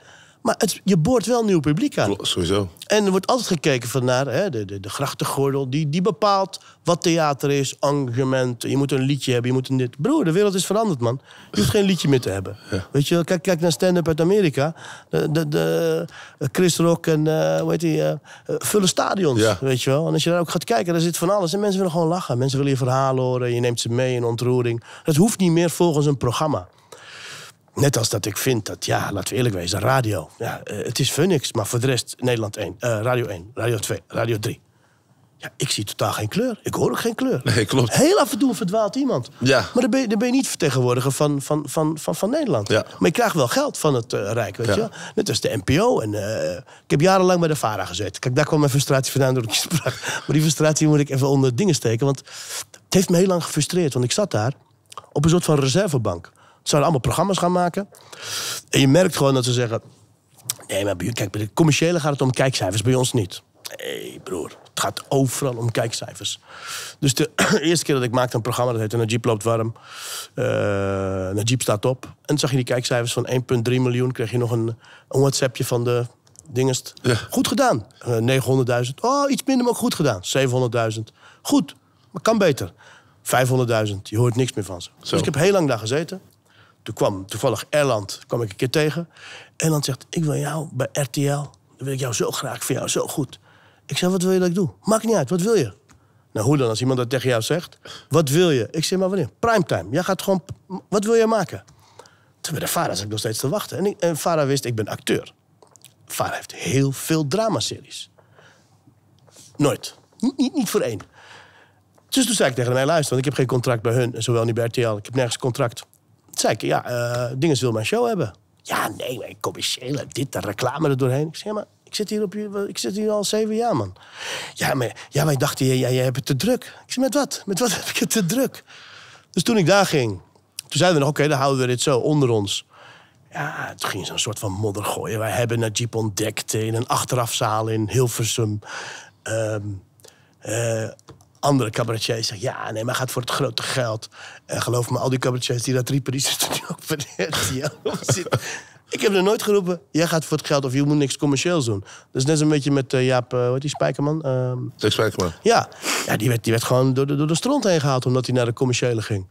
Maar je boort wel nieuw publiek aan. Sowieso. En er wordt altijd gekeken van naar hè, de, de, de grachtengordel. Die, die bepaalt wat theater is, engagement. Je moet een liedje hebben, je moet een dit. Broer, de wereld is veranderd, man. Je hoeft geen liedje meer te hebben. Weet je, kijk, kijk naar stand-up uit Amerika. De, de, de Chris Rock en uh, hoe heet eh, eh, vullen stadions, weet je wel. En als je daar ook gaat kijken, dan zit van alles. En mensen willen gewoon lachen. Mensen willen je verhalen horen, je neemt ze mee in ontroering. Dat hoeft niet meer volgens een programma. Net als dat ik vind dat, ja, laten we eerlijk wezen, radio. Ja, eh, het is Phoenix, maar voor de rest Nederland 1, eh, Radio 1, Radio 2, Radio 3. Ja, ik zie totaal geen kleur. Ik hoor ook geen kleur. Nee, klopt. Heel af en toe verdwaalt iemand. Ja. Maar dan ben, je, dan ben je niet vertegenwoordiger van, van, van, van, van Nederland. Ja. Maar je krijgt wel geld van het eh, Rijk, weet ja. je Net als de NPO. En, ik heb jarenlang bij de VARA gezeten. Kijk, daar kwam mijn frustratie vandaan door ik [laughs] sprak. Maar die frustratie moet ik even onder dingen steken. Want het heeft me heel lang gefrustreerd. Want ik zat daar op een soort van reservebank zouden allemaal programma's gaan maken. En je merkt gewoon dat ze zeggen... Nee, maar bij, kijk, bij de commerciële gaat het om kijkcijfers, bij ons niet. Hé, hey, broer, het gaat overal om kijkcijfers. Dus de [clears throat] eerste keer dat ik maakte een programma, dat heette jeep loopt warm. Eh, een jeep staat op. En toen zag je die kijkcijfers van 1,3 miljoen. Kreeg je nog een, een WhatsAppje van de dingest. Goed gedaan. 900.000. Eh, oh, iets minder, maar ook goed gedaan. 700.000. Goed, maar kan beter. 500.000. Je hoort niks meer van ze. Dus ik heb heel lang daar gezeten. Toen kwam toevallig Erland kwam ik een keer tegen. Erland zegt, ik wil jou bij RTL. Dan wil ik jou zo graag, ik vind jou zo goed. Ik zeg, wat wil je dat ik doe? Maakt niet uit, wat wil je? Nou, hoe dan als iemand dat tegen jou zegt? Wat wil je? Ik zeg, maar wanneer? Primetime. Jij gaat gewoon, wat wil je maken? Toen bij de vader zat ik nog steeds te wachten. En, ik, wist, ik ben acteur. Vara heeft heel veel dramaseries. Nooit. Niet, niet, voor één. Dus toen zei ik tegen mij, luister, want ik heb geen contract bij hun. En zowel niet bij RTL. Ik heb nergens contract zei ik, ja, eh, dingen Dingens wil mijn show hebben. Ja, nee, maar commerciële, dit, de reclame er doorheen. Ik zeg, ja, maar ik zit, hier op, ik zit hier al zeven jaar, man. Ja, maar ja, wij dachten, jij, jij hebt het te druk. Ik zeg, met wat? Met wat [laughs] heb ik het te druk? Dus toen ik daar ging, toen zeiden we nog, oké, dan houden we dit zo onder ons. Ja, het ging zo'n soort van modder gooien. Wij hebben Jeep ontdekt in een achterafzaal in Hilversum. Um, andere cabaretiers zeggen... ja, nee, maar gaat voor het grote geld. En geloof me, al die cabaretiers die dat riepen... die zitten nu ook [laughs] Ik heb er nooit geroepen, jij gaat voor het geld of je moet niks commercieels doen. Dus net een beetje met eh, Jaap, uh, eh, wat die Spijkerman? Uh, Spijkerman. Ja, ja die, werd, die werd gewoon door de, door de stront heen gehaald omdat hij naar de commerciële ging.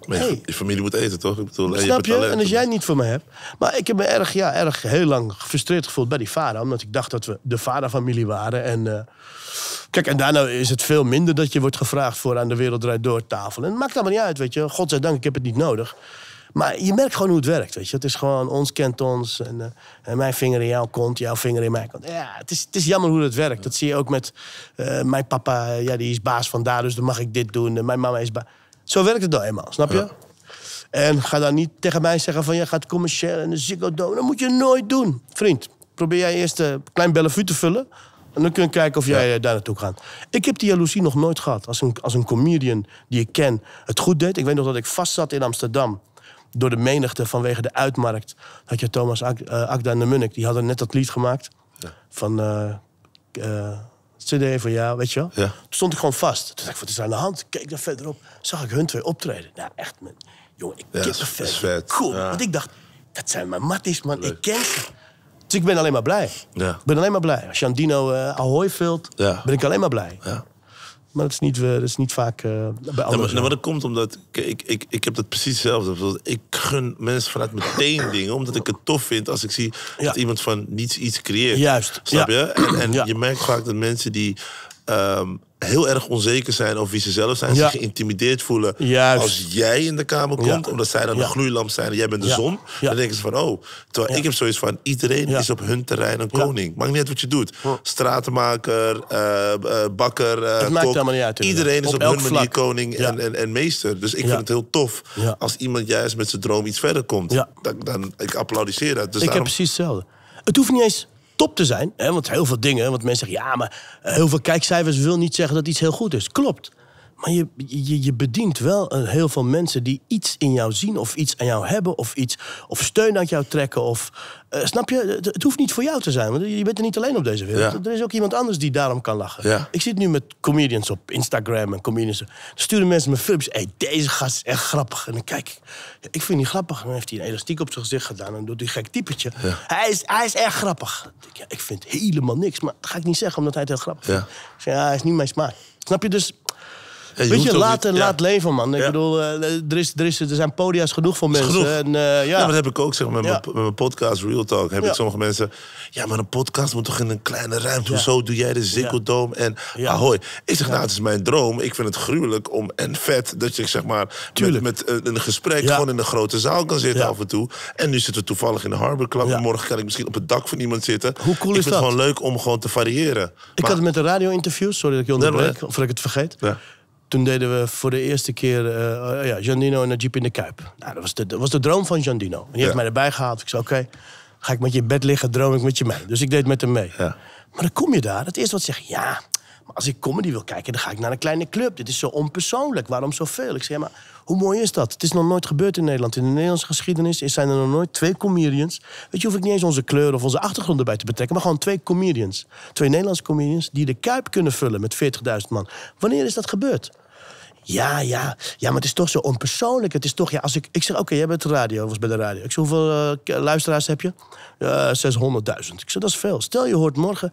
je, familie moet eten, toch? Ik bedoel, Snap je? En als jij niet voor me hebt. Maar ik heb me erg, ja, erg heel lang gefrustreerd gevoeld bij die vader. Omdat ik dacht dat we de vaderfamilie waren. En eh, Kijk, en daarna is het veel minder dat je wordt gevraagd voor aan de wereldrijd door tafel. En het maakt allemaal niet uit, weet je. Godzijdank, ik heb het niet nodig. Maar je merkt gewoon hoe het werkt, weet je. Het is gewoon ons kent ons en, eh, mijn vinger in jouw kont, jouw vinger in mijn kont. Ja, het is, het is jammer hoe dat werkt. Dat zie je ook met eh, mijn papa, ja, die is baas van daar, dus dan mag ik dit doen. mijn mama is baas. Zo werkt het nou eenmaal, snap je? En ga dan niet tegen mij zeggen van je gaat commercieel en een Ziggo Dat moet je nooit doen. Vriend, probeer jij eerst een eh, klein bellevue te vullen. En dan kun je kijken of jij eh, daar naartoe gaat. Ik heb die jaloezie nog nooit gehad. Als een, als een comedian die ik ken het goed deed. Ik weet nog dat ik vast zat in Amsterdam. Door de menigte vanwege de uitmarkt. Had je Thomas Ak, uh, eh, Akda en de Munnik. Die hadden net dat lied gemaakt. Van... Uh, eh, uh, CD voor jou, weet je wel. Toen stond ik gewoon vast. Toen dacht ik, wat is aan de hand? Keek daar verderop. Zag ik hun twee optreden. Nou, echt, man. Jongen, ik ja, er vet. Cool. Want ik dacht, dat zijn mijn matties, man. Ik ken ze. Dus ik ben alleen maar blij. Ja. Ik ben alleen maar blij. Als je aan Dino eh, Ahoy vult, ben ik alleen maar blij. Ja. Maar dat is niet, uh, dat is niet vaak eh, bij anderen. Ja, maar, nou, maar, dat komt omdat ik, ik, ik heb dat precies hetzelfde. Ik gun mensen vanuit meteen [coughs] dingen, omdat ik het tof vind als ik zie dat iemand van niets iets creëert. Juist. Snap je? En, en je merkt vaak dat mensen die. Ehm, heel erg onzeker zijn over wie ze zelf zijn. Zich geïntimideerd voelen. Als jij in de kamer komt, omdat zij dan de gloeilamp zijn en jij bent de zon. Dan denken ze van, oh. Terwijl ik heb zoiets van, iedereen is op hun terrein een koning. Maakt niet uit wat je doet. Stratenmaker, eh, eh, bakker, uh, maakt niet uit. Iedereen is op, hun manier koning en, en, en, meester. Dus ik vind het heel tof als iemand juist met zijn droom iets verder komt. Dan, dan, ik applaudisseer dat. Dus ik heb precies hetzelfde. Het hoeft niet eens top te zijn. Hè? Want heel veel dingen, want mensen zeggen ja, maar eh, heel veel kijkcijfers wil niet zeggen dat iets heel goed is. Klopt. Maar je, je, bedient wel eh, heel veel mensen die iets in jou zien of iets aan jou hebben of iets of steun uit jou trekken. Of, eh, snap je, het, hoeft niet voor jou te zijn. Want je bent er niet alleen op deze wereld. Er is ook iemand anders die daarom kan lachen. Ik zit nu met comedians op Instagram en comedians. Dan sturen mensen me filmpjes. Hey, deze gast is echt grappig. En dan kijk ik, ik vind die grappig. En dan heeft hij een elastiek op zijn gezicht gedaan en doet die gek typetje. Hij, is, hij is echt grappig. Ik, vind helemaal niks. Maar dat ga ik niet zeggen omdat hij het heel grappig vindt. ja, hij is niet mijn smaak. Snap je dus? Weet je, laat, niet, laat leven, man. Ik bedoel, eh, er, is, er, is, er zijn podia's genoeg voor mensen. En, eh, ja. ja. dat heb ik ook zeg, met, mijn, podcast Real Talk. Heb ik sommige mensen... Ja, maar een podcast moet toch in een kleine ruimte? Hoezo doe jij de zikkeldoom. En en hoi. Ik zeg, nou, het is mijn droom. Ik vind het gruwelijk om en vet dat je zeg maar... Met, eh, een gesprek gewoon in een grote zaal kan zitten af en toe. En nu zitten we toevallig in de Harbor Club. Morgen kan ik misschien op het dak van iemand zitten. Hoe cool ik is dat? Ik vind het gewoon leuk om gewoon te variëren. Ik had het met de radio-interview. Sorry dat ik je onderbreek. of ik het vergeet toen deden we voor de eerste keer uh, ja, Giandino en Jeep in de Kuip. Nou, dat was de, was de droom van Giandino. En die heeft mij erbij gehaald. Ik zei, oké, ga ik met je in bed liggen, droom ik met je mee. Dus ik deed met hem mee. Ja. Maar dan kom je daar, het eerste wat zeg ja, maar als ik comedy wil kijken, dan ga ik naar een kleine club. Dit is zo onpersoonlijk, waarom zoveel? Ik zeg, ja, maar hoe mooi is dat? Het is nog nooit gebeurd in Nederland. In de Nederlandse geschiedenis zijn er nog nooit twee comedians. Weet je, hoef ik niet eens onze kleur of onze achtergrond erbij te betrekken, maar gewoon twee comedians. Twee Nederlandse comedians die de kuip kunnen vullen met 40.000 man. Wanneer is dat gebeurd? Ja, ja. Ja, maar het is toch zo onpersoonlijk. Het is toch, ja, als ik, ik zeg, oké, okay, jij bent de radio, was bij de radio. Ik zeg, hoeveel eh, luisteraars heb je? 600.000. Eh, ik zeg, dat is veel. Stel, je hoort morgen,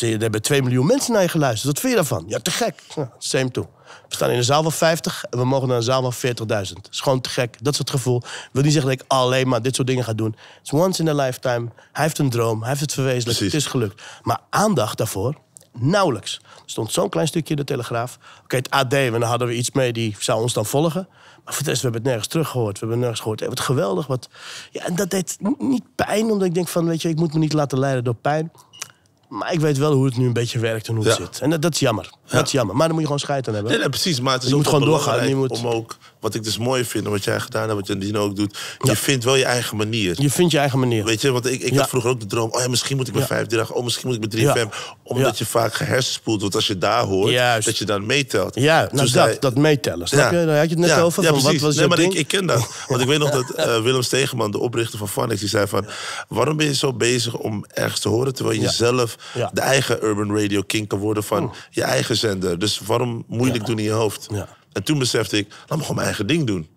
er hebben 2 miljoen mensen naar je geluisterd. Wat vind je daarvan? Ja, te gek. same toe. We staan in een zaal van 50 en we mogen naar een zaal van 40.000. Dat is gewoon te gek. Dat is het gevoel. wil niet zeggen dat ik alleen maar dit soort dingen ga doen. It's once in a lifetime. Hij heeft een droom. Hij heeft het verwezenlijkt. Het is gelukt. Maar aandacht daarvoor Nauwelijks. Er stond zo'n klein stukje in de Telegraaf. Oké, het AD, en hadden we iets mee, die zou ons dan volgen. Maar voor we hebben het nergens teruggehoord. We hebben nergens gehoord. Hey, wat geweldig. Wat... Ja, en dat deed niet pijn, omdat ik denk van, weet je, ik moet me niet laten leiden door pijn. Maar ik weet wel hoe het nu een beetje werkt en hoe het zit. En dat, is jammer. Dat is jammer. Maar dan moet je gewoon scheid aan hebben. Nee, precies. Maar het is je moet gewoon doorgaan. Je moet... om ook wat ik dus mooi vind, en wat jij gedaan hebt, wat nou ook doet. Je vindt wel je eigen manier. Je vindt je eigen manier. Weet je, want ik, ik had vroeger ook de droom. Oh ja, misschien moet ik met vijf dagen. Oh, misschien moet ik met drie fem Omdat je vaak gehersenspoeld wordt als je daar hoort. Dat je dan meetelt. Ja, nou, dat, dat meetellen. Snap je? Daar had je het net over. Van, wat was nee, maar Ik, ik ken dat. Want ik weet nog dat eh, Willem Stegeman, de oprichter van Phonics, die zei van... Waarom ben je zo bezig om ergens te horen... terwijl je zelf de eigen Urban Radio King kan worden van oh. je eigen zender? Dus waarom moeilijk doen in je hoofd? Ja. En toen besefte ik, laat me gewoon mijn eigen ding doen.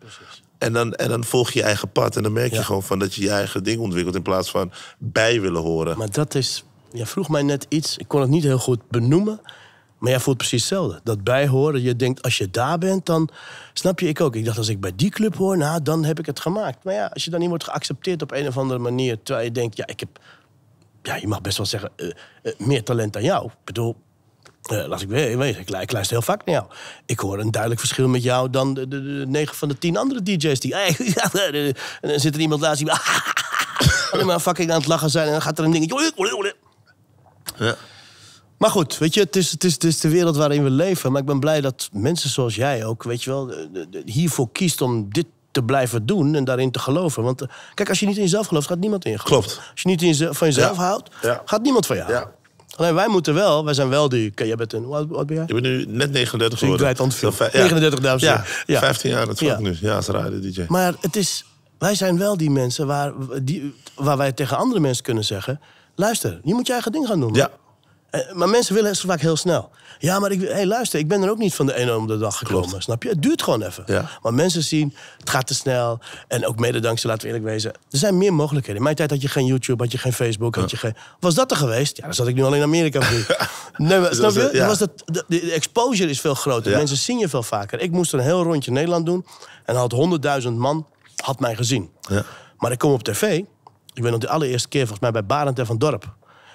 En dan, en dan volg je je eigen pad. En dan merk je gewoon van dat je je eigen ding ontwikkelt in plaats van bij willen horen. Maar dat is. Je vroeg mij net iets, ik kon het niet heel goed benoemen. Maar jij voelt precies hetzelfde. Dat bijhoren, je denkt als je daar bent, dan snap je ik ook. Ik dacht als ik bij die club hoor, nou dan heb ik het gemaakt. Maar ja, als je dan niet wordt geaccepteerd op een of andere manier. Terwijl je denkt, ja, ik heb. Ja, je mag best wel zeggen, eh, eh, meer talent dan jou. Ik bedoel, uh, laat ik weet ik, ik luister heel vaak naar jou. Ik hoor een duidelijk verschil met jou dan de, de, de van de tien andere DJ's. Die, eh, [laughs] en dan zit er iemand daar die [laughs] maar fucking aan het lachen zijn. En dan gaat er een dingetje. [laughs] Ja. Maar goed, weet je, het is, het, is, het is de wereld waarin we leven. Maar ik ben blij dat mensen zoals jij ook, weet je wel, hiervoor kiest om dit te blijven doen en daarin te geloven. Want eh, kijk, als je niet in jezelf gelooft, gaat niemand in je geloven. Klopt. Als je niet in je, van jezelf houdt, gaat niemand van jou. Ja wij moeten wel, wij zijn wel die. Jij bent een. Wat, wat ben jij? Ik ben nu net 39 geworden. Ik draai 39 dames. Ja, 15 jaar, dat ja. nu. Ja, als rijden, DJ. Maar het is, wij zijn wel die mensen waar, die, waar wij tegen andere mensen kunnen zeggen: luister, je moet je eigen ding gaan doen. Ja. Eh, maar mensen willen het zo vaak heel snel. Ja, maar ik, hey, luister, ik ben er ook niet van de ene om de dag gekomen. Snap je? Het duurt gewoon even. Maar mensen zien, het gaat te snel. En ook mede dankzij, laten we eerlijk wezen. Er zijn meer mogelijkheden. In mijn tijd had je geen YouTube, had je geen Facebook. Had je geen... Was dat er geweest? Ja, dan zat ik nu alleen in Amerika. [laughs] snap je? Was de, de, exposure is veel groter. Mensen zien je veel vaker. Ik moest een heel rondje Nederland doen. En had honderdduizend man had mij gezien. Maar ik kom op tv. Ik ben op de allereerste keer volgens mij bij Barend en van Dorp.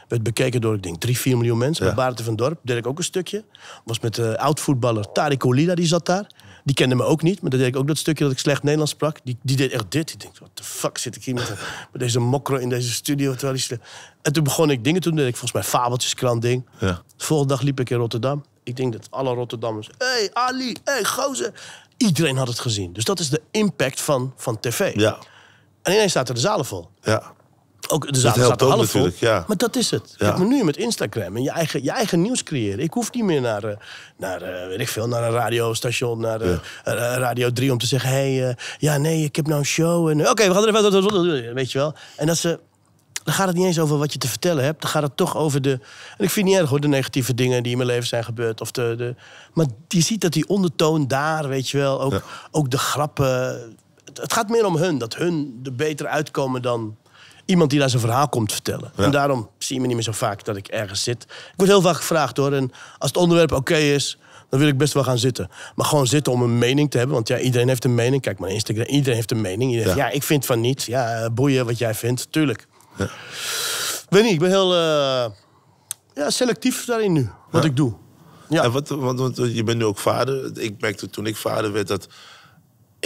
Werd bekeken door, ik denk, 3, 4 miljoen mensen. Ja. Met Baarten van Dorp deed ik ook een stukje. Was met uh, oud-voetballer Tariq Olida, die zat daar. Die kende me ook niet, maar dan deed ik ook dat stukje dat ik slecht Nederlands sprak. Die, die deed echt dit. die denkt wat de fuck zit ik hier eh, met, deze mokro in deze studio? Terwijl die en toen begon ik dingen te doen. Deed ik volgens mij fabeltjeskrant ding. Ja. De volgende dag liep ik in Rotterdam. Ik denk dat alle Rotterdammers... hey, Ali, hey, gozer. Iedereen had het gezien. Dus dat is de impact van, van tv. Ja. En ineens staat er de zalen vol. Ja. Ook de zaal staat half Ja. Maar dat is het. Ja. Kijk, nu met Instagram en je eigen, je eigen nieuws creëren. Ik hoef niet meer naar, eh, naar eh, weet ik veel, naar een radiostation, naar eh, Radio 3 om te zeggen: hé, hey, ja, nee, ik heb nou een show. En, Oké, we gaan er even. Weet je wel. En dat ze dan gaat het niet eens over wat je te vertellen hebt. Dan gaat het toch over de. En ik vind het niet erg hoor, de negatieve dingen die in mijn leven zijn gebeurd. Of de, de, maar je ziet dat die ondertoon daar, weet je wel. Ook, ook de grappen. Het, het, gaat meer om hun. Dat hun er beter uitkomen dan, iemand die daar zijn verhaal komt vertellen. En daarom zie je me niet meer zo vaak dat ik ergens zit. Ik word heel vaak gevraagd hoor. En als het onderwerp oké is, dan wil ik best wel gaan zitten. Maar gewoon zitten om een mening te hebben. Want ja, iedereen heeft een mening. Kijk maar Instagram, iedereen heeft een mening. ja. ja. ik vind van niet. Ja, eh, boeien wat jij vindt, tuurlijk. Ja. Weet niet, ik ben heel eh, ja, selectief daarin nu, wat ik doe. Ja. En wat, want, want, je bent nu ook vader. Ik merkte toen ik vader werd dat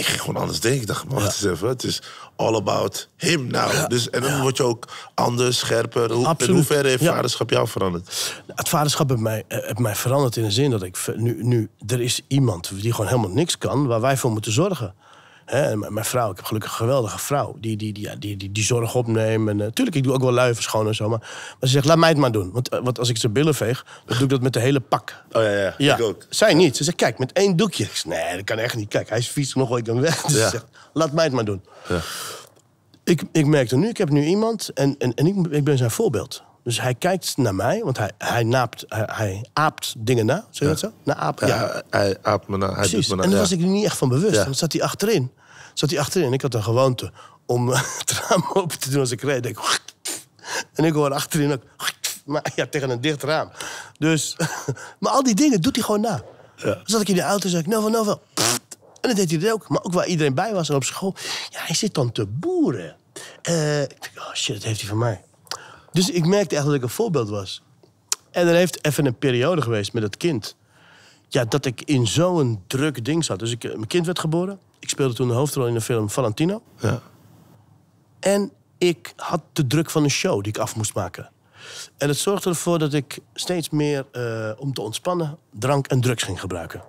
ik ging gewoon anders denken. Ik dacht, het is even, het is all about him now. Dus, en dan word je ook anders, scherper. Hoe, in hoeverre heeft vaderschap jou veranderd? Het vaderschap heeft mij, eh, heeft mij veranderd in de zin dat ik nu, nu... Er is iemand die gewoon helemaal niks kan, waar wij voor moeten zorgen. Hè, mijn vrouw, ik heb gelukkig een geweldige vrouw. Die, die, die, die, die, die zorg opneemt. En natuurlijk, eh, ik doe ook wel luiven schoon en zo. Maar, maar ze zegt, laat mij het maar doen. Want, eh, want als ik ze billen veeg, dan doe ik dat met de hele pak. Oh ja, ja. Ik ook. Zij niet. Ze zegt, kijk, met één doekje. Ik zeg, nee, dat kan echt niet. Kijk, hij is vies nog ooit dan weg. Dus [laughs] ja. ze zegt, laat mij het maar doen. Ja. Ik, ik er nu, ik heb nu iemand en, en, en ik, ik ben zijn voorbeeld. Dus hij kijkt naar mij, want hij, hij, naapt, hij, hij aapt dingen na. Zeg je ja. dat zo? Na aap, ja. Hij aapt me na, hij Precies. Me na, en daar was ik er niet echt van bewust. Dan zat hij achterin zat hij achterin. Ik had een gewoonte om eh, [laughs] het raam open te doen als ik reed. en ik hoor achterin ook... Maar, ja, tegen een dicht raam. Dus, [laughs] maar al die dingen doet hij gewoon na. Ja. zat ik in de auto en zei ik, nou van, nou wel. Nou. En dat deed hij dat ook. Maar ook waar iedereen bij was en op school. Ja, hij zit dan te boeren. Eh, ik dacht, oh shit, dat heeft hij van mij. Dus ik merkte echt dat ik een voorbeeld was. En er heeft even een periode geweest met dat kind. Ja, dat ik in zo'n druk ding zat. Dus ik, eh, mijn kind werd geboren. Ik speelde toen de hoofdrol in de film Valentino. Ja. En ik had de druk van een show die ik af moest maken. En het zorgde ervoor dat ik steeds meer, eh, om te ontspannen, drank en drugs ging gebruiken.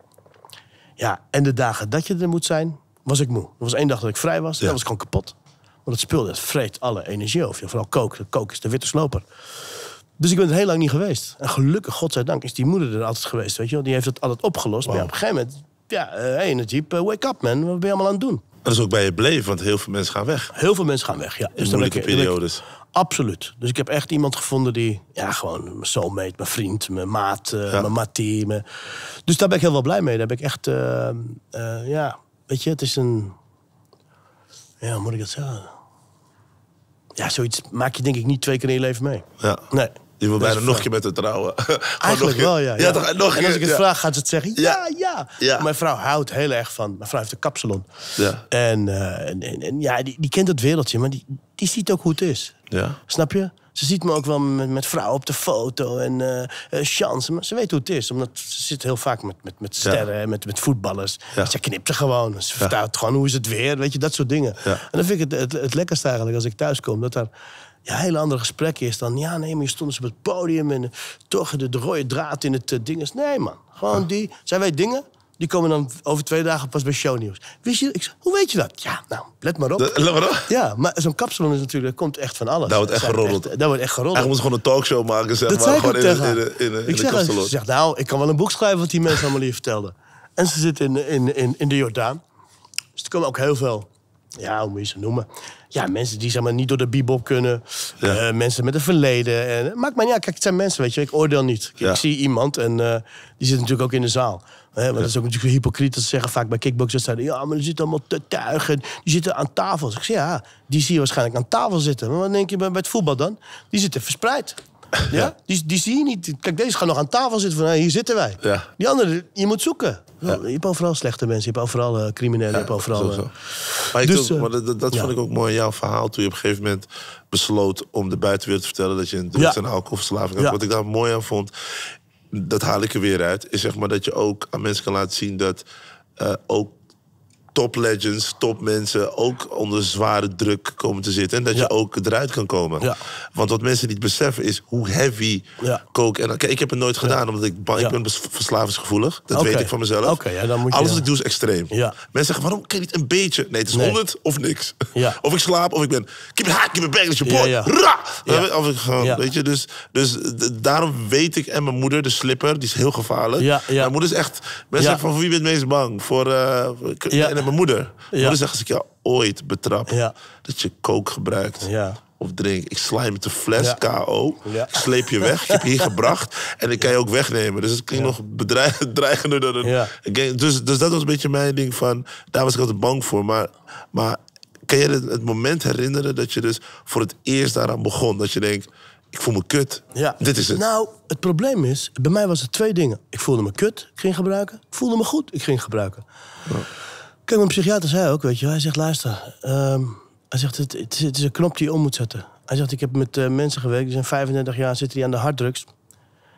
Ja, en de dagen dat je er moet zijn, was ik moe. Er was één dag dat ik vrij was, ja. dat was ik gewoon kapot. Want het speelde het vreet alle energie over Vooral kook, kook is de witte sloper. Dus ik ben er heel lang niet geweest. En gelukkig, godzijdank, is die moeder er altijd geweest. Weet je wel? Die heeft het altijd opgelost. Maar op een gegeven moment ja, eh, hey, in de jeep, eh, wake up man, wat ben je allemaal aan het doen? Dat is ook bij je bleven, want heel veel mensen gaan weg. Heel veel mensen gaan weg, ja. Dus moeilijke leuke periodes. absoluut. Dus ik heb echt iemand gevonden die, ja, gewoon mijn soulmate, mijn vriend, mijn maat, eh, mijn mattie. Dus daar ben ik heel wel blij mee. Daar ben ik echt, ehm, ja, weet je, het is een, ja, moet ik dat zeggen? Ja, zoiets maak je denk ik niet twee keer in je leven mee. Ja. Nee. Je wil bijna nog een met haar trouwen. [laughs] Eigenlijk wel, ja. ja. Toch, nog en als ik het vraag, gaat ze het zeggen. Ja, ja. Mijn vrouw houdt heel erg van. Mijn vrouw heeft een kapsalon. Ja. Eh, en, en, en, ja, die, die kent het wereldje, maar die, die ziet ook hoe het is. Ja. Snap je? Ze ziet me ook wel met, met vrouwen op de foto en uh, chance. Maar ze weet hoe het is. Omdat ze zit heel vaak met, met, met sterren, en met, met voetballers. Ze knipt er gewoon. Ze vertelt gewoon hoe is het weer. Weet je, dat soort dingen. En dan vind ik het, het, het lekkerste eigenlijk als ik thuis kom. Dat daar ja, hele andere gesprek is dan... ja, nee, maar je stond ze dus op het podium... en eh, toch de, rode draad in het uh, ding is... Nee, man. Gewoon ah. die... Zijn wij dingen? Die komen dan over twee dagen pas bij shownieuws. Wist je, ik, hoe weet je dat? Ja, nou, let maar op. let maar op. Ja, maar zo'n kapsel is natuurlijk, komt echt van alles. Daar wordt echt geroddeld. daar wordt echt geroddeld. Hij moet gewoon een talkshow maken, zeg maar. Gewoon in, in, in, ik zeg, nou, ik kan wel een boek schrijven wat die mensen allemaal hier vertelden. En ze zit in, in, in, in de Jordaan. Dus er komen ook heel veel ja, hoe moet je ze noemen? Ja, mensen die zeg maar, niet door de bebop kunnen. Eh, mensen met een verleden. En, eh, maakt mij niet Kijk, het zijn mensen, weet je. Ik oordeel niet. Ik zie iemand en eh, die zit natuurlijk ook in de zaal. Hè, dat is ook natuurlijk hypocriet. Dat ze zeggen vaak bij kickboxers. Ja, maar er zitten allemaal te tuigen. Die zitten aan tafels ik zeg, ja, die zie je waarschijnlijk aan tafel zitten. Maar wat denk je bij, het voetbal dan? Die zitten verspreid. [laughs] Ja? Die, die zie je niet. Kijk, deze gaan nog aan tafel zitten hier zitten wij. Die andere, je moet zoeken. Je hebt overal slechte mensen, je hebt overal eh, criminelen, je hebt overal... Eh, maar, ik dus, eh, dat, vond ik ook mooi in jouw verhaal. Toen je op een gegeven moment besloot om de buitenwereld te vertellen... dat je een drugs- en alcoholverslaving had. Wat ik daar mooi aan vond, dat haal ik er weer uit... is zeg maar dat je ook aan mensen kan laten zien dat... ook top legends, top mensen ook onder zware druk komen te zitten. En dat je ook eruit kan komen. Ja. Want wat mensen niet beseffen is hoe heavy ja. coke... En, kijk, ik heb het nooit gedaan, omdat ik, ik ben verslavingsgevoelig. Dat weet ik van mezelf. Okay, dan moet je Alles wat ik doe is extreem. Mensen zeggen, waarom kan je niet een beetje? Nee, het is nee. 100 of niks. [laughs] Of ik slaap, of ik ben... Keep it een keep it back, that's your boy. Of ik gewoon, weet je, dus, dus daarom weet ik... En mijn moeder, de slipper, die is heel gevaarlijk. Mijn moeder is echt... Mensen zeggen van, wie bent meest bang? Voor... Uh, en met mijn moeder. Mijn moeder zegt, als ik jou ooit betrap dat je coke gebruikt of drink. Ik slim met de fles, KO. sleep je weg. Ik heb je hier [laughs] gebracht. En ik kan je ook wegnemen. Dus het klinkt nog bedreigender [laughs] dan een Dus, dus dat was een beetje mijn ding van... Daar was ik altijd bang voor. Maar, maar kan je het, het moment herinneren dat je dus voor het eerst daaraan begon? Dat je denkt, ik voel me kut. Dit is het. Nou, het probleem is... Bij mij was het twee dingen. Ik voelde me kut, ik ging gebruiken. Ik voelde me goed, ik ging gebruiken. Kijk, mijn psychiater zei ook, weet je Hij zegt, luister. Ehm, hij zegt, het, het, is, een knop die je om moet zetten. Hij zegt, ik heb met eh, mensen gewerkt. Die zijn 35 jaar, zitten die aan de harddrugs.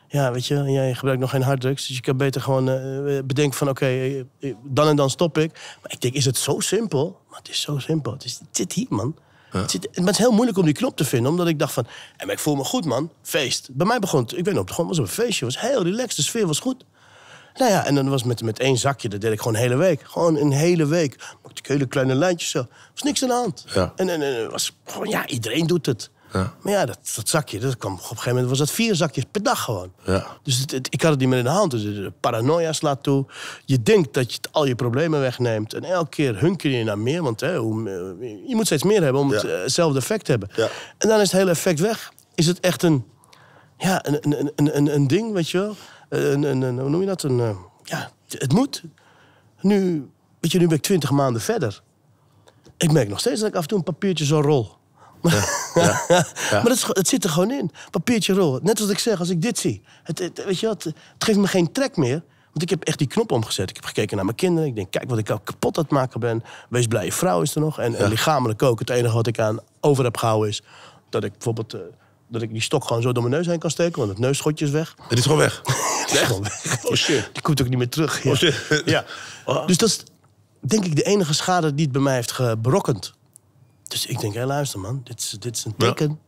Ja, weet je, jij gebruikt nog geen harddrugs. Dus je kan beter gewoon eh, eh, bedenken van, oké, dan en dan stop ik. Maar ik denk, is het zo simpel? Maar het is zo simpel. Het, is, zit hier, man. Het, zit, maar het is heel moeilijk om die knop te vinden. Omdat ik dacht van, en ik voel me goed, man. Feest. Bij mij begon het, ik weet nog, het was een feestje. Het was heel relaxed. De sfeer was goed. Nou ja, en dan was met, met één zakje, dat deed ik gewoon een hele week. Gewoon een hele week. Maakte ik hele kleine lijntjes zo. was niks aan de hand. En, en, en was gewoon, ja, iedereen doet het. Ja. Maar ja, dat, dat, zakje, dat kwam op een gegeven moment was dat vier zakjes per dag gewoon. Ja. Dus ik had het niet meer in de hand. Dus de paranoia slaat toe. Je denkt dat je al je problemen wegneemt. En elke keer hunker je naar meer. Want hè, hoe, eh, je moet steeds meer hebben om eh, hetzelfde effect te hebben. En dan is het hele effect weg. Is het echt een, ja, een, een, een, een, een ding, weet je wel? Eh, een, hoe noem je dat? Een, eh, ja, het moet. Nu, weet je, nu ben ik twintig maanden verder. Ik merk nog steeds dat ik af en toe een papiertje zo rol. Ja, ja, [laughs] maar het, het, zit er gewoon in. Papiertje rol. Net als ik zeg, als ik dit zie. Het, weet je wat, het geeft me geen trek meer. Want ik heb echt die knop omgezet. Ik heb gekeken naar mijn kinderen. Ik denk, kijk wat ik al kapot aan het maken ben. Wees blij, je vrouw is er nog. En, en lichamelijk ook. Het enige wat ik aan over heb gehouden is... dat ik bijvoorbeeld... Eh, dat ik die stok gewoon zo door mijn neus heen kan steken, want het neusschotje is weg. Het is gewoon weg. [laughs] is gewoon weg. Oh shit. Die komt ook niet meer terug. Ja. Oh shit. [laughs] ja. Ah. Dus dat is denk ik de enige schade die het bij mij heeft gebrokkend. Dus ik denk, hé, luister man, dit is, dit is een teken.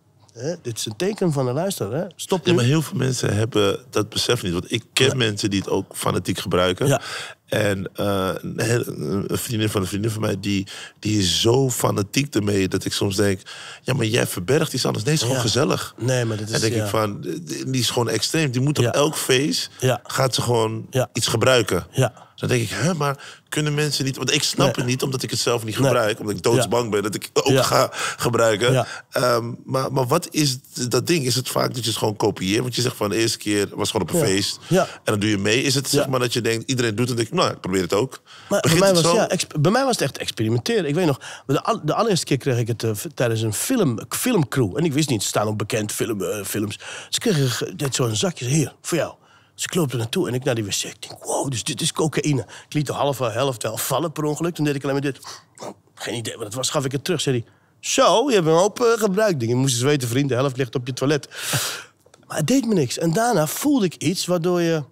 Dit is een teken van een luister. Hè? Stop nu. Ja, maar heel veel mensen hebben dat besef niet. Want ik ken mensen die het ook fanatiek gebruiken. En eh, een, vriendin van een vriendin van mij, die, die is zo fanatiek ermee dat ik soms denk: ja, maar jij verbergt iets anders. Nee, het is gewoon gezellig. Nee, maar dat is. En denk ik van: die is gewoon extreem. Die moet op elk feest gaat ze gewoon iets gebruiken. Ja. Dan denk ik, hè, maar kunnen mensen niet... Want ik snap het niet, omdat ik het zelf niet gebruik. Omdat ik doodsbang ben dat ik ook ga gebruiken. Ja. Ehm, maar, maar wat is dat ding? Is het vaak dat je het gewoon kopieert? Want je zegt van de eerste keer was gewoon op een feest. En dan doe je mee. Is het zeg maar dat je denkt, iedereen doet het nou, ik probeer het ook. Maar bij mij, was, ja, bij mij was het echt experimenteren. Ik weet nog, de, de allereerste keer kreeg ik het eh, tijdens een film, filmcrew. En ik wist niet, ze staan op bekend film, uh, films. Ze kregen dit zo'n zakje, hier, voor jou. Ze klopten er naartoe en ik naar die wc. Ik denk, wow, dus dit is cocaïne. Ik liet de halve helft wel vallen per ongeluk. Toen deed ik alleen maar dit. geen idee wat het was, gaf ik het terug. Zei hij, zo, je hebt een hoop uh, gebruikt. Dingen. moest eens weten, vriend, de helft ligt op je toilet. maar het deed me niks. En daarna voelde ik iets waardoor je...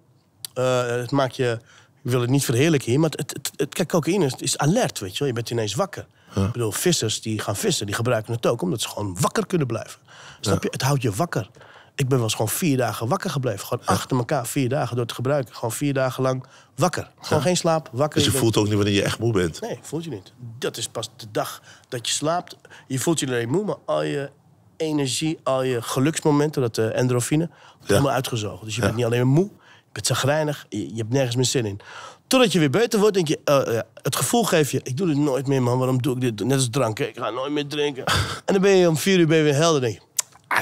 het maakt je ik wil het niet verheerlijken hier, maar het, het, het, kijk, cocaïne is alert, weet je wel. Je bent ineens wakker. Ik bedoel, vissers die gaan vissen, die gebruiken het ook omdat ze gewoon wakker kunnen blijven. Snap je? Het houdt je wakker. Ik ben wel eens gewoon vier dagen wakker gebleven. Gewoon achter elkaar vier dagen door te gebruiken. Gewoon vier dagen lang wakker. Gewoon geen slaap, wakker. Dus je, voelt ook niet wanneer je echt moe bent? Nee, voelt je niet. Dat is pas de dag dat je slaapt. Je voelt je alleen moe, maar al je energie, al je geluksmomenten, dat de eh, endorfine, allemaal helemaal uitgezogen. Dus je bent niet alleen moe, het zagrijnig, je, je hebt nergens meer zin in. Totdat je weer beter wordt, denk je, eh, eh, het gevoel geef je, ik doe dit nooit meer, man, waarom doe ik dit? Net als drank, ik ga nooit meer drinken. [laughs] en dan ben je om vier uur ben je weer helder, denk je, ah,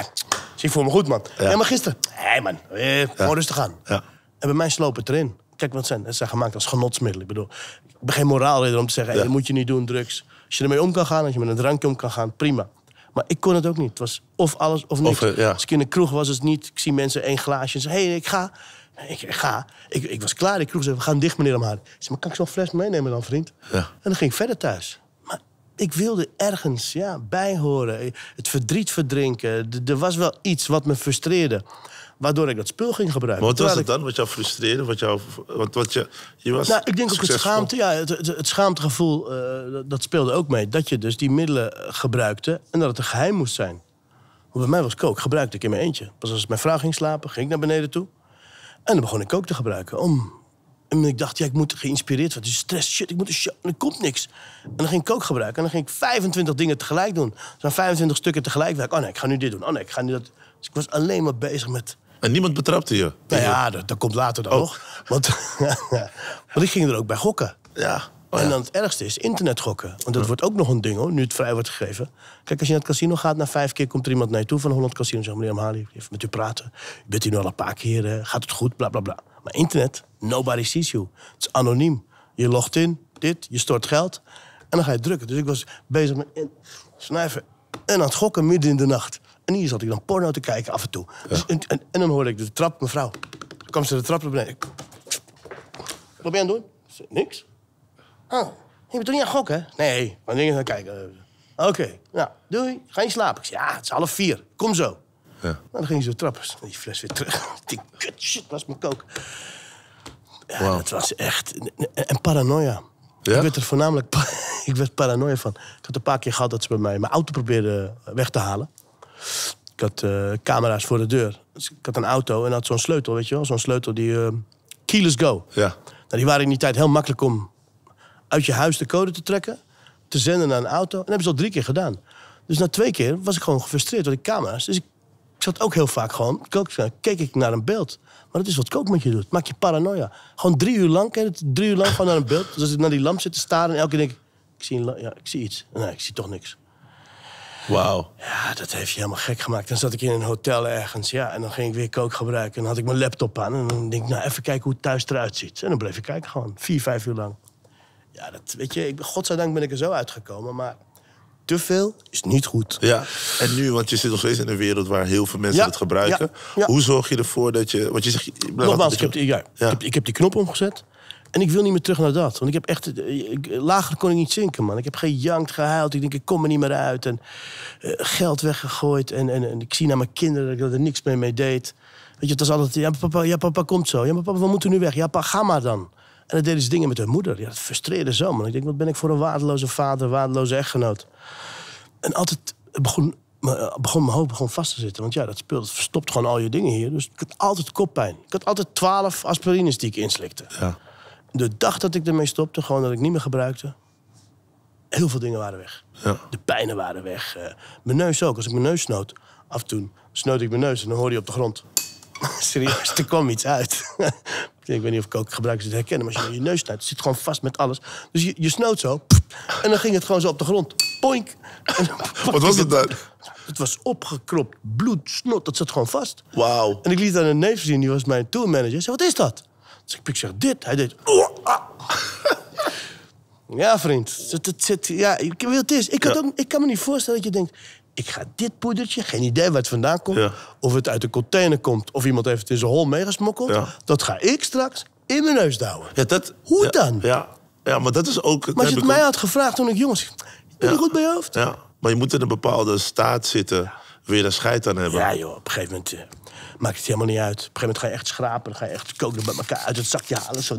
zie, ik voel me goed, man. Helemaal En gisteren, hé man, eh, rustig aan. En bij mij slopen het erin. Kijk, wat zijn, het zijn gemaakt als genotsmiddel. Ik bedoel, ik ben geen moraal om te zeggen, hey, dat moet je niet doen, drugs. Als je ermee om kan gaan, als je met een drankje om kan gaan, prima. Maar ik kon het ook niet. Het was of alles of niks. Eh, Als ik in de kroeg was, het niet. Ik zie mensen één glaasje en ze hey, ik ga. ik, ga. Ik, ik, was klaar. Ik kroeg ze: we gaan dicht, meneer om Ik zei, maar kan ik zo'n fles meenemen dan, vriend? Ja. En dan ging ik verder thuis. Maar ik wilde ergens ja, bij horen. Het verdriet verdrinken. Er was wel iets wat me frustreerde. Waardoor ik dat spul ging gebruiken. Maar wat was het dan? Wat jou frustreerde? Wat jou, wat, wat je, je was nou, ik denk ook het schaamte, ja, het, het, schaamtegevoel, eh, dat speelde ook mee. Dat je dus die middelen eh, gebruikte en dat het een geheim moest zijn. Want bij mij was kook, gebruikte ik in mijn eentje. Pas als mijn vrouw ging slapen, ging ik naar beneden toe. En dan begon ik kook te gebruiken. Om... En ik dacht, ja, ik moet geïnspireerd worden. Dus stress, shit, ik moet een er komt niks. En dan ging ik kook gebruiken. En dan ging ik 25 dingen tegelijk doen. zo'n 25 stukken tegelijk werk Oh nee, ik ga nu dit doen. Oh nee, ik ga nu dat. Dus ik was alleen maar bezig met en niemand betrapte je? Nou ja, dat, komt later dan oh. nog. Want, [laughs] want ik ging er ook bij gokken. Ja. en dan het ergste is internetgokken. Want dat wordt ook nog een ding hoor, nu het vrij wordt gegeven. Kijk, als je naar het casino gaat, na vijf keer komt er iemand naar je toe van 100 Casino. Zegt meneer Amhali, even met u praten. Je bent hier nu al een paar keer, eh, gaat het goed, bla bla bla. Maar internet, nobody sees you. Het is anoniem. Je logt in, dit, je stort geld. En dan ga je drukken. Dus ik was bezig met snuiven en aan het gokken midden in de nacht. En hier zat ik dan porno te kijken af en toe. Dus en, en, dan hoorde ik de trap, mevrouw. dan kwam ze de trap naar Wat ben je aan het doen? Niks. Oh, je bent toch niet aan gokken? Nee, maar dingen gaan kijken. Oké, okay, nou, doei. Ga je slapen? Ik zei, ja, het is half vier. Kom zo. Ja. Nou, dan ging ze trappen. trap. Die fles weer terug. [laughs] Die kut shit was mijn kook. Ja, wow. dat was echt... En paranoia. Ja? Ik werd er voornamelijk... [laughs] ik werd paranoia van. Ik had een paar keer gehad dat ze bij mij mijn auto probeerden weg te halen. Ik had eh, camera's voor de deur. Dus ik had een auto en had zo'n sleutel, weet je wel. Zo'n sleutel die... Uh, keyless go. Ja. Nou, die waren in die tijd heel makkelijk om uit je huis de code te trekken. Te zenden naar een auto. En dat hebben ze al drie keer gedaan. Dus na twee keer was ik gewoon gefrustreerd door die camera's. Dus ik, ik zat ook heel vaak gewoon... Keek ik naar een beeld. Maar dat is wat kook je doet. Maak je paranoia. Gewoon drie uur lang, kijk het? Drie uur lang gewoon naar een beeld. Dus als ik naar die lamp zit te staren en elke keer denk ik... Ik zie, ja, ik zie iets. Nee, ik zie toch niks. Wauw. Ja, dat heeft je helemaal gek gemaakt. Dan zat ik in een hotel ergens, ja, en dan ging ik weer kook gebruiken. En dan had ik mijn laptop aan en dan denk ik, nou, even kijken hoe het thuis eruit ziet. En dan bleef ik kijken gewoon, vier, vijf uur lang. Ja, dat, weet je, ik, godzijdank ben ik er zo uitgekomen, maar te veel is niet goed. Ja, en nu, want je zit nog steeds in een wereld waar heel veel mensen het gebruiken. Ja, Hoe zorg je ervoor dat je. Want je zegt. Nogmaals, ik, heb ik, heb, ik heb die knop omgezet. En ik wil niet meer terug naar dat. Want ik heb echt. lager kon ik niet zinken, man. Ik heb gejankt, gehuild. Ik denk, ik kom er niet meer uit. En eh, geld weggegooid. En, en, ik zie naar mijn kinderen dat ik er niks meer mee deed. Weet je, het was altijd. Ja, papa, ja, papa komt zo. Ja, maar papa, we moeten nu weg. Ja, papa, ga maar dan. En dan deden ze dingen met hun moeder. Ja, dat frustreerde zo, man. Ik denk, wat ben ik voor een waardeloze vader, waardeloze echtgenoot. En altijd begon, eh, begon mijn hoofd begon vast te zitten. Want ja, dat speelt, dat verstopt gewoon al je dingen hier. Dus ik had altijd koppijn. Ik had altijd twaalf aspirines die ik inslikte. Ja de dag dat ik ermee stopte, gewoon dat ik niet meer gebruikte, heel veel dingen waren weg. Ja. De pijnen waren weg. Eh, mijn neus ook. Als ik mijn neus snoot, af en toe snoot ik mijn neus en dan hoor je op de grond. [laughs] Serieus, er kwam iets uit. [laughs] ik weet niet of ik ook gebruikers het herkennen, maar als je je neus snuit, het zit gewoon vast met alles. Dus je, snoot zo en dan ging het gewoon zo op de grond. Poink! [laughs] Wat was het dan? Het was opgekropt, bloed, snot, dat zat gewoon vast. Wauw. En ik liet aan een neef zien, die was mijn tourmanager. Zei, wat is dat? ik zeg dit. Hij deed... Oh, ah. ja, vriend. het, ja, ik, weet het is. Ik, kan ik kan me niet voorstellen dat je denkt... Ik ga dit poedertje, geen idee waar het vandaan komt. Of het uit de container komt, of iemand heeft het in zijn hol meegesmokkeld. Ja. Dat ga ik straks in mijn neus douwen. Ja, dat, Hoe dan? Ja, ja, maar dat is ook... Maar als je het mij had gevraagd toen ik jong was... Ben je goed bij je hoofd? Ja, maar je moet in een bepaalde staat zitten. weer een daar scheid aan hebben? Ja joh, op een gegeven moment... Eh, maakt het helemaal niet uit. Op een gegeven moment ga je echt schrapen. Dan ga je echt koken met elkaar uit het zakje halen. Zo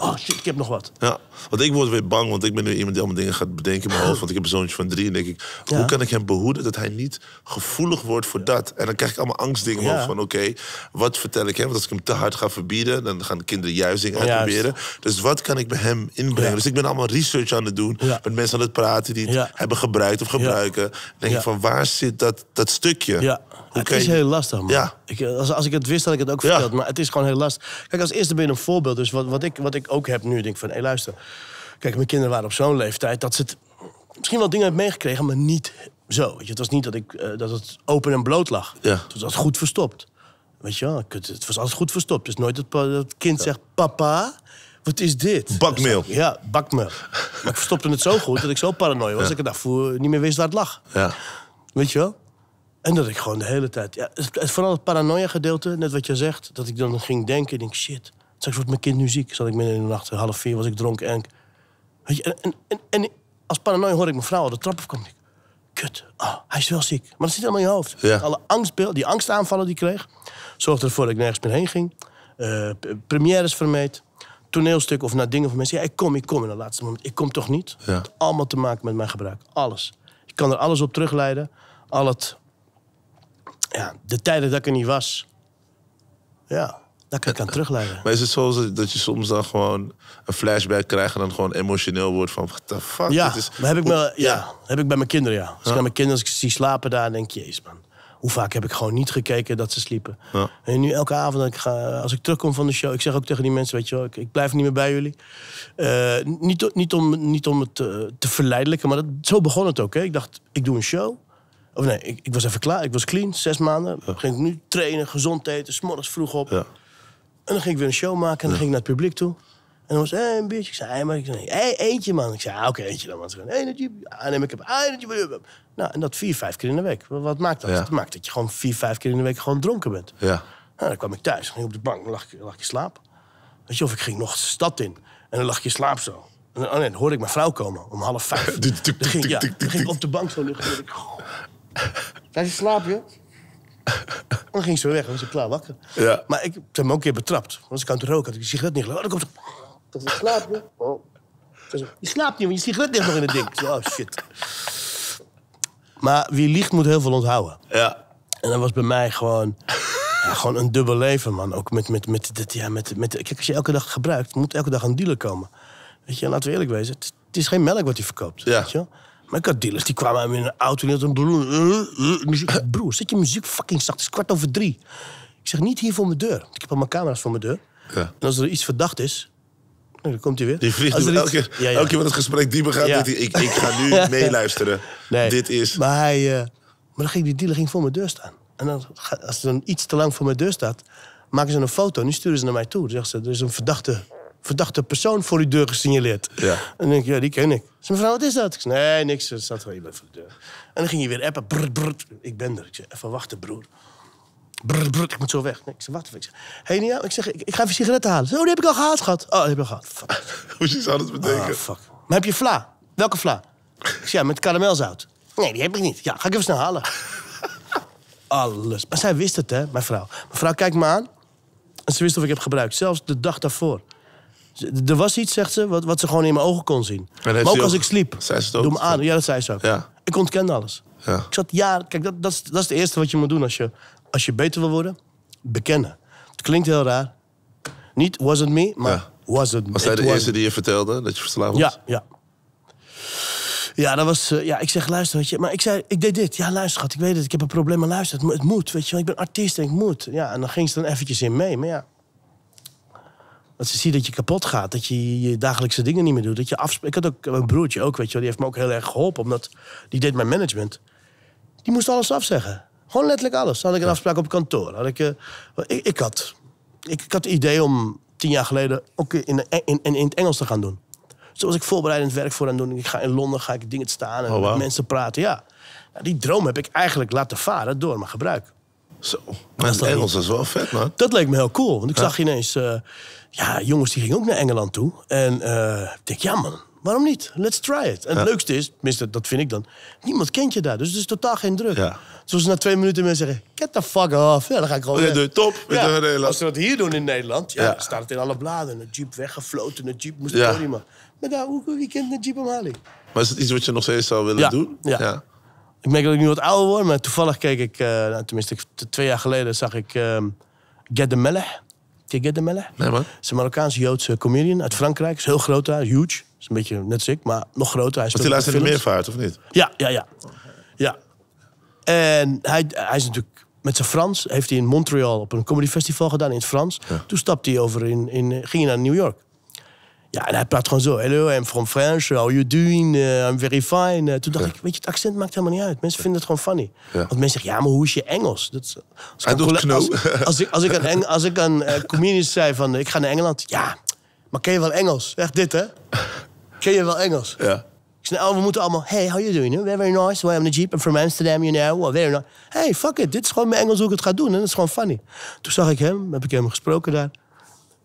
oh shit, ik heb nog wat. Ja, want ik word weer bang. Want ik ben nu iemand die allemaal dingen gaat bedenken in mijn [laughs] hoofd. Want ik heb een zoontje van drie. En denk ik, hoe kan ik hem behoeden dat hij niet gevoelig wordt voor dat? En dan krijg ik allemaal angstdingen ja. van oké, wat vertel ik hem? Want als ik hem te hard ga verbieden, dan gaan de kinderen juist dingen uitproberen. Dus wat kan ik bij hem inbrengen? Dus ik ben allemaal research aan het doen. Met mensen aan het praten die hebben gebruikt of gebruiken. Dan denk ik van waar zit dat, dat stukje? Ja het is heel lastig, man. Ja. Ik, als, als ik het wist, had ik het ook verteld. Maar het is gewoon heel lastig. Kijk, als eerste ben je een voorbeeld. Dus wat, wat, ik, wat ik ook heb nu, denk ik van... Hé, luister. Kijk, mijn kinderen waren op zo'n leeftijd dat ze het... Misschien wel dingen hebben meegekregen, maar niet zo. Weet je, het was niet dat, ik, eh, dat het open en bloot lag. Ja. Het was goed verstopt. Weet je wel, het was altijd goed verstopt. Dus nooit dat het kind zegt, papa, wat is dit? Bakmeel. Ja, bakmeel. maar ik verstopte het zo goed dat ik zo paranoia was... dat ik daarvoor niet meer wist waar het lag. Ja. Weet je wel? En dat ik gewoon de hele tijd... Ja, het, het, vooral het paranoia-gedeelte, net wat je zegt. Dat ik dan ging denken, ik denk, shit, straks wordt mijn kind nu ziek. Zat ik midden in de nacht, half vier was ik dronken. En, je, en, en, en, als paranoia hoor ik mijn vrouw al de trap op komen. Kut, ah, hij is wel ziek. Maar dat zit allemaal in je hoofd. Alle angstbeelden, die angstaanvallen die ik kreeg... zorgde ervoor dat ik nergens meer heen ging. Uh, premières vermeed. Toneelstuk of naar dingen van mensen. Ja, ik kom, ik kom in het laatste moment. Ik kom toch niet? Ja. Het allemaal te maken met mijn gebruik. Alles. Ik kan er alles op terugleiden. Al het ja, de tijden dat ik er niet was, ja, dat kan ik aan [laughs] terugleiden. Maar is het zo dat je soms dan gewoon een flashback krijgt en dan gewoon emotioneel wordt van, what the fuck? Ja, maar heb, ik me, ja, heb ik bij mijn kinderen, ja. Als ik aan mijn kinderen als ik zie slapen daar, denk je, jezus man. Hoe vaak heb ik gewoon niet gekeken dat ze sliepen. Ja. En nu elke avond, ik ga, als ik terugkom van de show... Ik zeg ook tegen die mensen, weet je wel, ik, ik blijf niet meer bij jullie. Uh, niet, niet, om, niet om het te, eh, te verleidelijken, maar dat, zo begon het ook. Hè. Ik dacht, ik doe een show. Of nee, ik, ik was even klaar. Ik was clean, zes maanden. Ging ik nu trainen, gezond eten, s'morgens vroeg op. Ja. En dan ging ik weer een show maken en dan ging ik naar het publiek toe. En dan was hey, een beetje Ik zei, hey, maar ik zei, eentje man. Ik zei, ah, oké, eentje dan man. Ze zei eentje ah, ik heb ah, Nou, en dat vier, vijf keer in de week. Wat maakt dat? Dat maakt dat je gewoon vier, vijf keer in de week gewoon dronken bent. Ja. Nou, dan kwam ik thuis, ging op de bank, lag, lag je slaap. Weet je, of ik ging nog de stad in. En dan lag je slaap zo. En, oh nee, dan hoorde ik mijn vrouw komen om half vijf. [laughs] Dan ging, dan ging ik op de bank zo liggen. Zij je slaap Dan ging ze weer weg, dan was ik klaar wakker. Ja. Maar ik heb hem ook een keer betrapt. Want ik aan het roken had ik een sigaret niet gelaten. Oh, dan komt ze, je? Oh. je slaapt niet, want je sigaret ligt nog in het ding. oh, shit. Maar wie liegt moet heel veel onthouden. Ja. En dat was bij mij gewoon... gewoon een dubbel leven, man. Ook met, met, met, ja, met, met... Kijk, als je elke dag gebruikt, moet elke dag een dealer komen. Weet je, laten we eerlijk wezen. Het, het is geen melk wat hij verkoopt. Ja. Weet je? Maar ik had dealers die kwamen met een auto en die hadden een eh, eh, Broer, zet je muziek fucking zacht. Het is kwart over drie. Ik zeg, niet hier voor mijn deur. Ik heb al mijn camera's voor mijn deur. Ja. En als er iets verdacht is, dan komt hij weer. Die vliegt als er elke, iets... elke keer wat het gesprek dieper gaat, ja. ik, ik ga nu [laughs] meeluisteren. Nee. Dit is... Maar, hij, eh, maar dan ging die dealer ging voor mijn deur staan. En dan, als er dan iets te lang voor mijn deur staat, maken ze een foto nu sturen ze naar mij toe. Dan zeggen ze, er is een verdachte verdachte persoon voor uw deur gesignaleerd. Ja. En dan denk ik, ja, die ken ik. Ze mevrouw, wat is dat? Ik zei, nee, niks, er staat je iemand voor de deur. En dan ging je weer appen, brr, brr, ik ben er. Ik zei, even wachten, broer. Brr, brr, ik moet zo weg. Nee, ik zei, wacht even. Ik zeg, hey, ik, zeg, ik, ga even sigaretten halen. Zo, oh, die heb ik al gehaald, gehad. Oh, die heb ik al gehad. Fuck. [laughs] Hoe zou dat betekenen? Oh, ah, fuck. Maar heb je vla? Welke vla? Ik ja, met karamelzout. Nee, die heb ik niet. Ja, ga ik even snel halen. [laughs] Alles. Maar zij wist het, hè, mijn vrouw. Mevrouw kijkt me aan. En ze wist of ik heb gebruikt. Zelfs de dag daarvoor. Er was iets, zegt ze, wat, wat ze gewoon in mijn ogen kon zien. Maar ook als ik sliep. Zei ze Doe me aan. Ja, dat zei ze ook. Ja. Ik ontkende alles. Ja. Ik zat jaar, Kijk, dat, dat, is, dat is het eerste wat je moet doen als je, als je beter wil worden. Bekennen. Het klinkt heel raar. Niet was het me, maar was het me. Was hij de eerste die je vertelde dat je verslaafd was? Ja, ja. Ja, dat was, eh, ja, ik zeg, luister, weet je. Maar ik zei, ik deed dit. Ja, luister, schat, ik weet het. Ik heb een probleem, maar luister, het, moet, weet je wel. Ik ben artiest en ik moet. Ja, en dan ging ze dan eventjes in mee. Maar ja, dat ze zien dat je kapot gaat, dat je je dagelijkse dingen niet meer doet. Dat je ik had ook mijn broertje ook, weet je wel, die heeft me ook heel erg geholpen. Omdat die deed mijn management. Die moest alles afzeggen. Gewoon letterlijk alles. Had ik een afspraak op kantoor. Had ik, eh, ik, had, ik, had het idee om tien jaar geleden ook in, in, in, het Engels te gaan doen. Zo was ik voorbereidend werk voor aan doen. Ik ga in Londen ga ik dingen staan en oh, met mensen praten. Ja. die droom heb ik eigenlijk laten varen door mijn gebruik. Zo. Maar het Engels, is wel vet, man. Dat leek me heel cool. Want ik zag ineens... Eh, ja, jongens die gingen ook naar Engeland toe. En uh, ik denk, ja man, waarom niet? Let's try it. En het leukste is, tenminste, dat vind ik dan... Niemand kent je daar, dus het is totaal geen druk. Ja. Zoals dus na twee minuten mensen zeggen, get the fuck off. Ja, dan ga ik gewoon oh Top, Als ze dat hier doen in Nederland, ja, staat het in alle bladen. Een jeep weggefloten, een jeep moest ja. podium. Maar daar, wie kent een jeep Ali. Maar is het iets wat je nog steeds zou willen doen? ja ik merk dat ik nu wat ouder word, maar toevallig keek ik, eh, nou, tenminste twee jaar geleden zag ik ehm, Get the Melech. Ken Get the Nee man. is een Marokkaanse Joodse comedian uit Frankrijk. Is heel groot daar, huge. Is een beetje net als ik, maar nog groter. Hij is hij laatste in meervaart, of niet? Ja, ja, ja. ja. En hij, hij is natuurlijk met zijn Frans. Heeft hij in Montreal op een comedy festival gedaan in het Frans. Toen stapte hij over in, in, ging hij naar New York. Ja, en hij praat gewoon zo. Hello, I'm from France. How are you doing? Eh, I'm very fine. Eh, toen dacht ik, weet je, het accent maakt helemaal niet uit. Mensen vinden het gewoon funny. Want mensen zeggen, ja, maar hoe is je Engels? Dat is, als, ik als, ik, als ik aan, [laughs] Eng, als ik eh, zei van, ik ga naar Engeland. Ja, maar ken je wel Engels? Echt dit, hè? Ken je wel Engels? Ja. Ik zei, nou, we moeten allemaal, hey, how are you doing? We're very nice. We're in the jeep. I'm from Amsterdam, you know. We're very nice. Hey, fuck it. Dit is gewoon mijn Engels hoe ik het ga doen. En dat is gewoon funny. Toen zag ik hem, heb ik hem gesproken daar.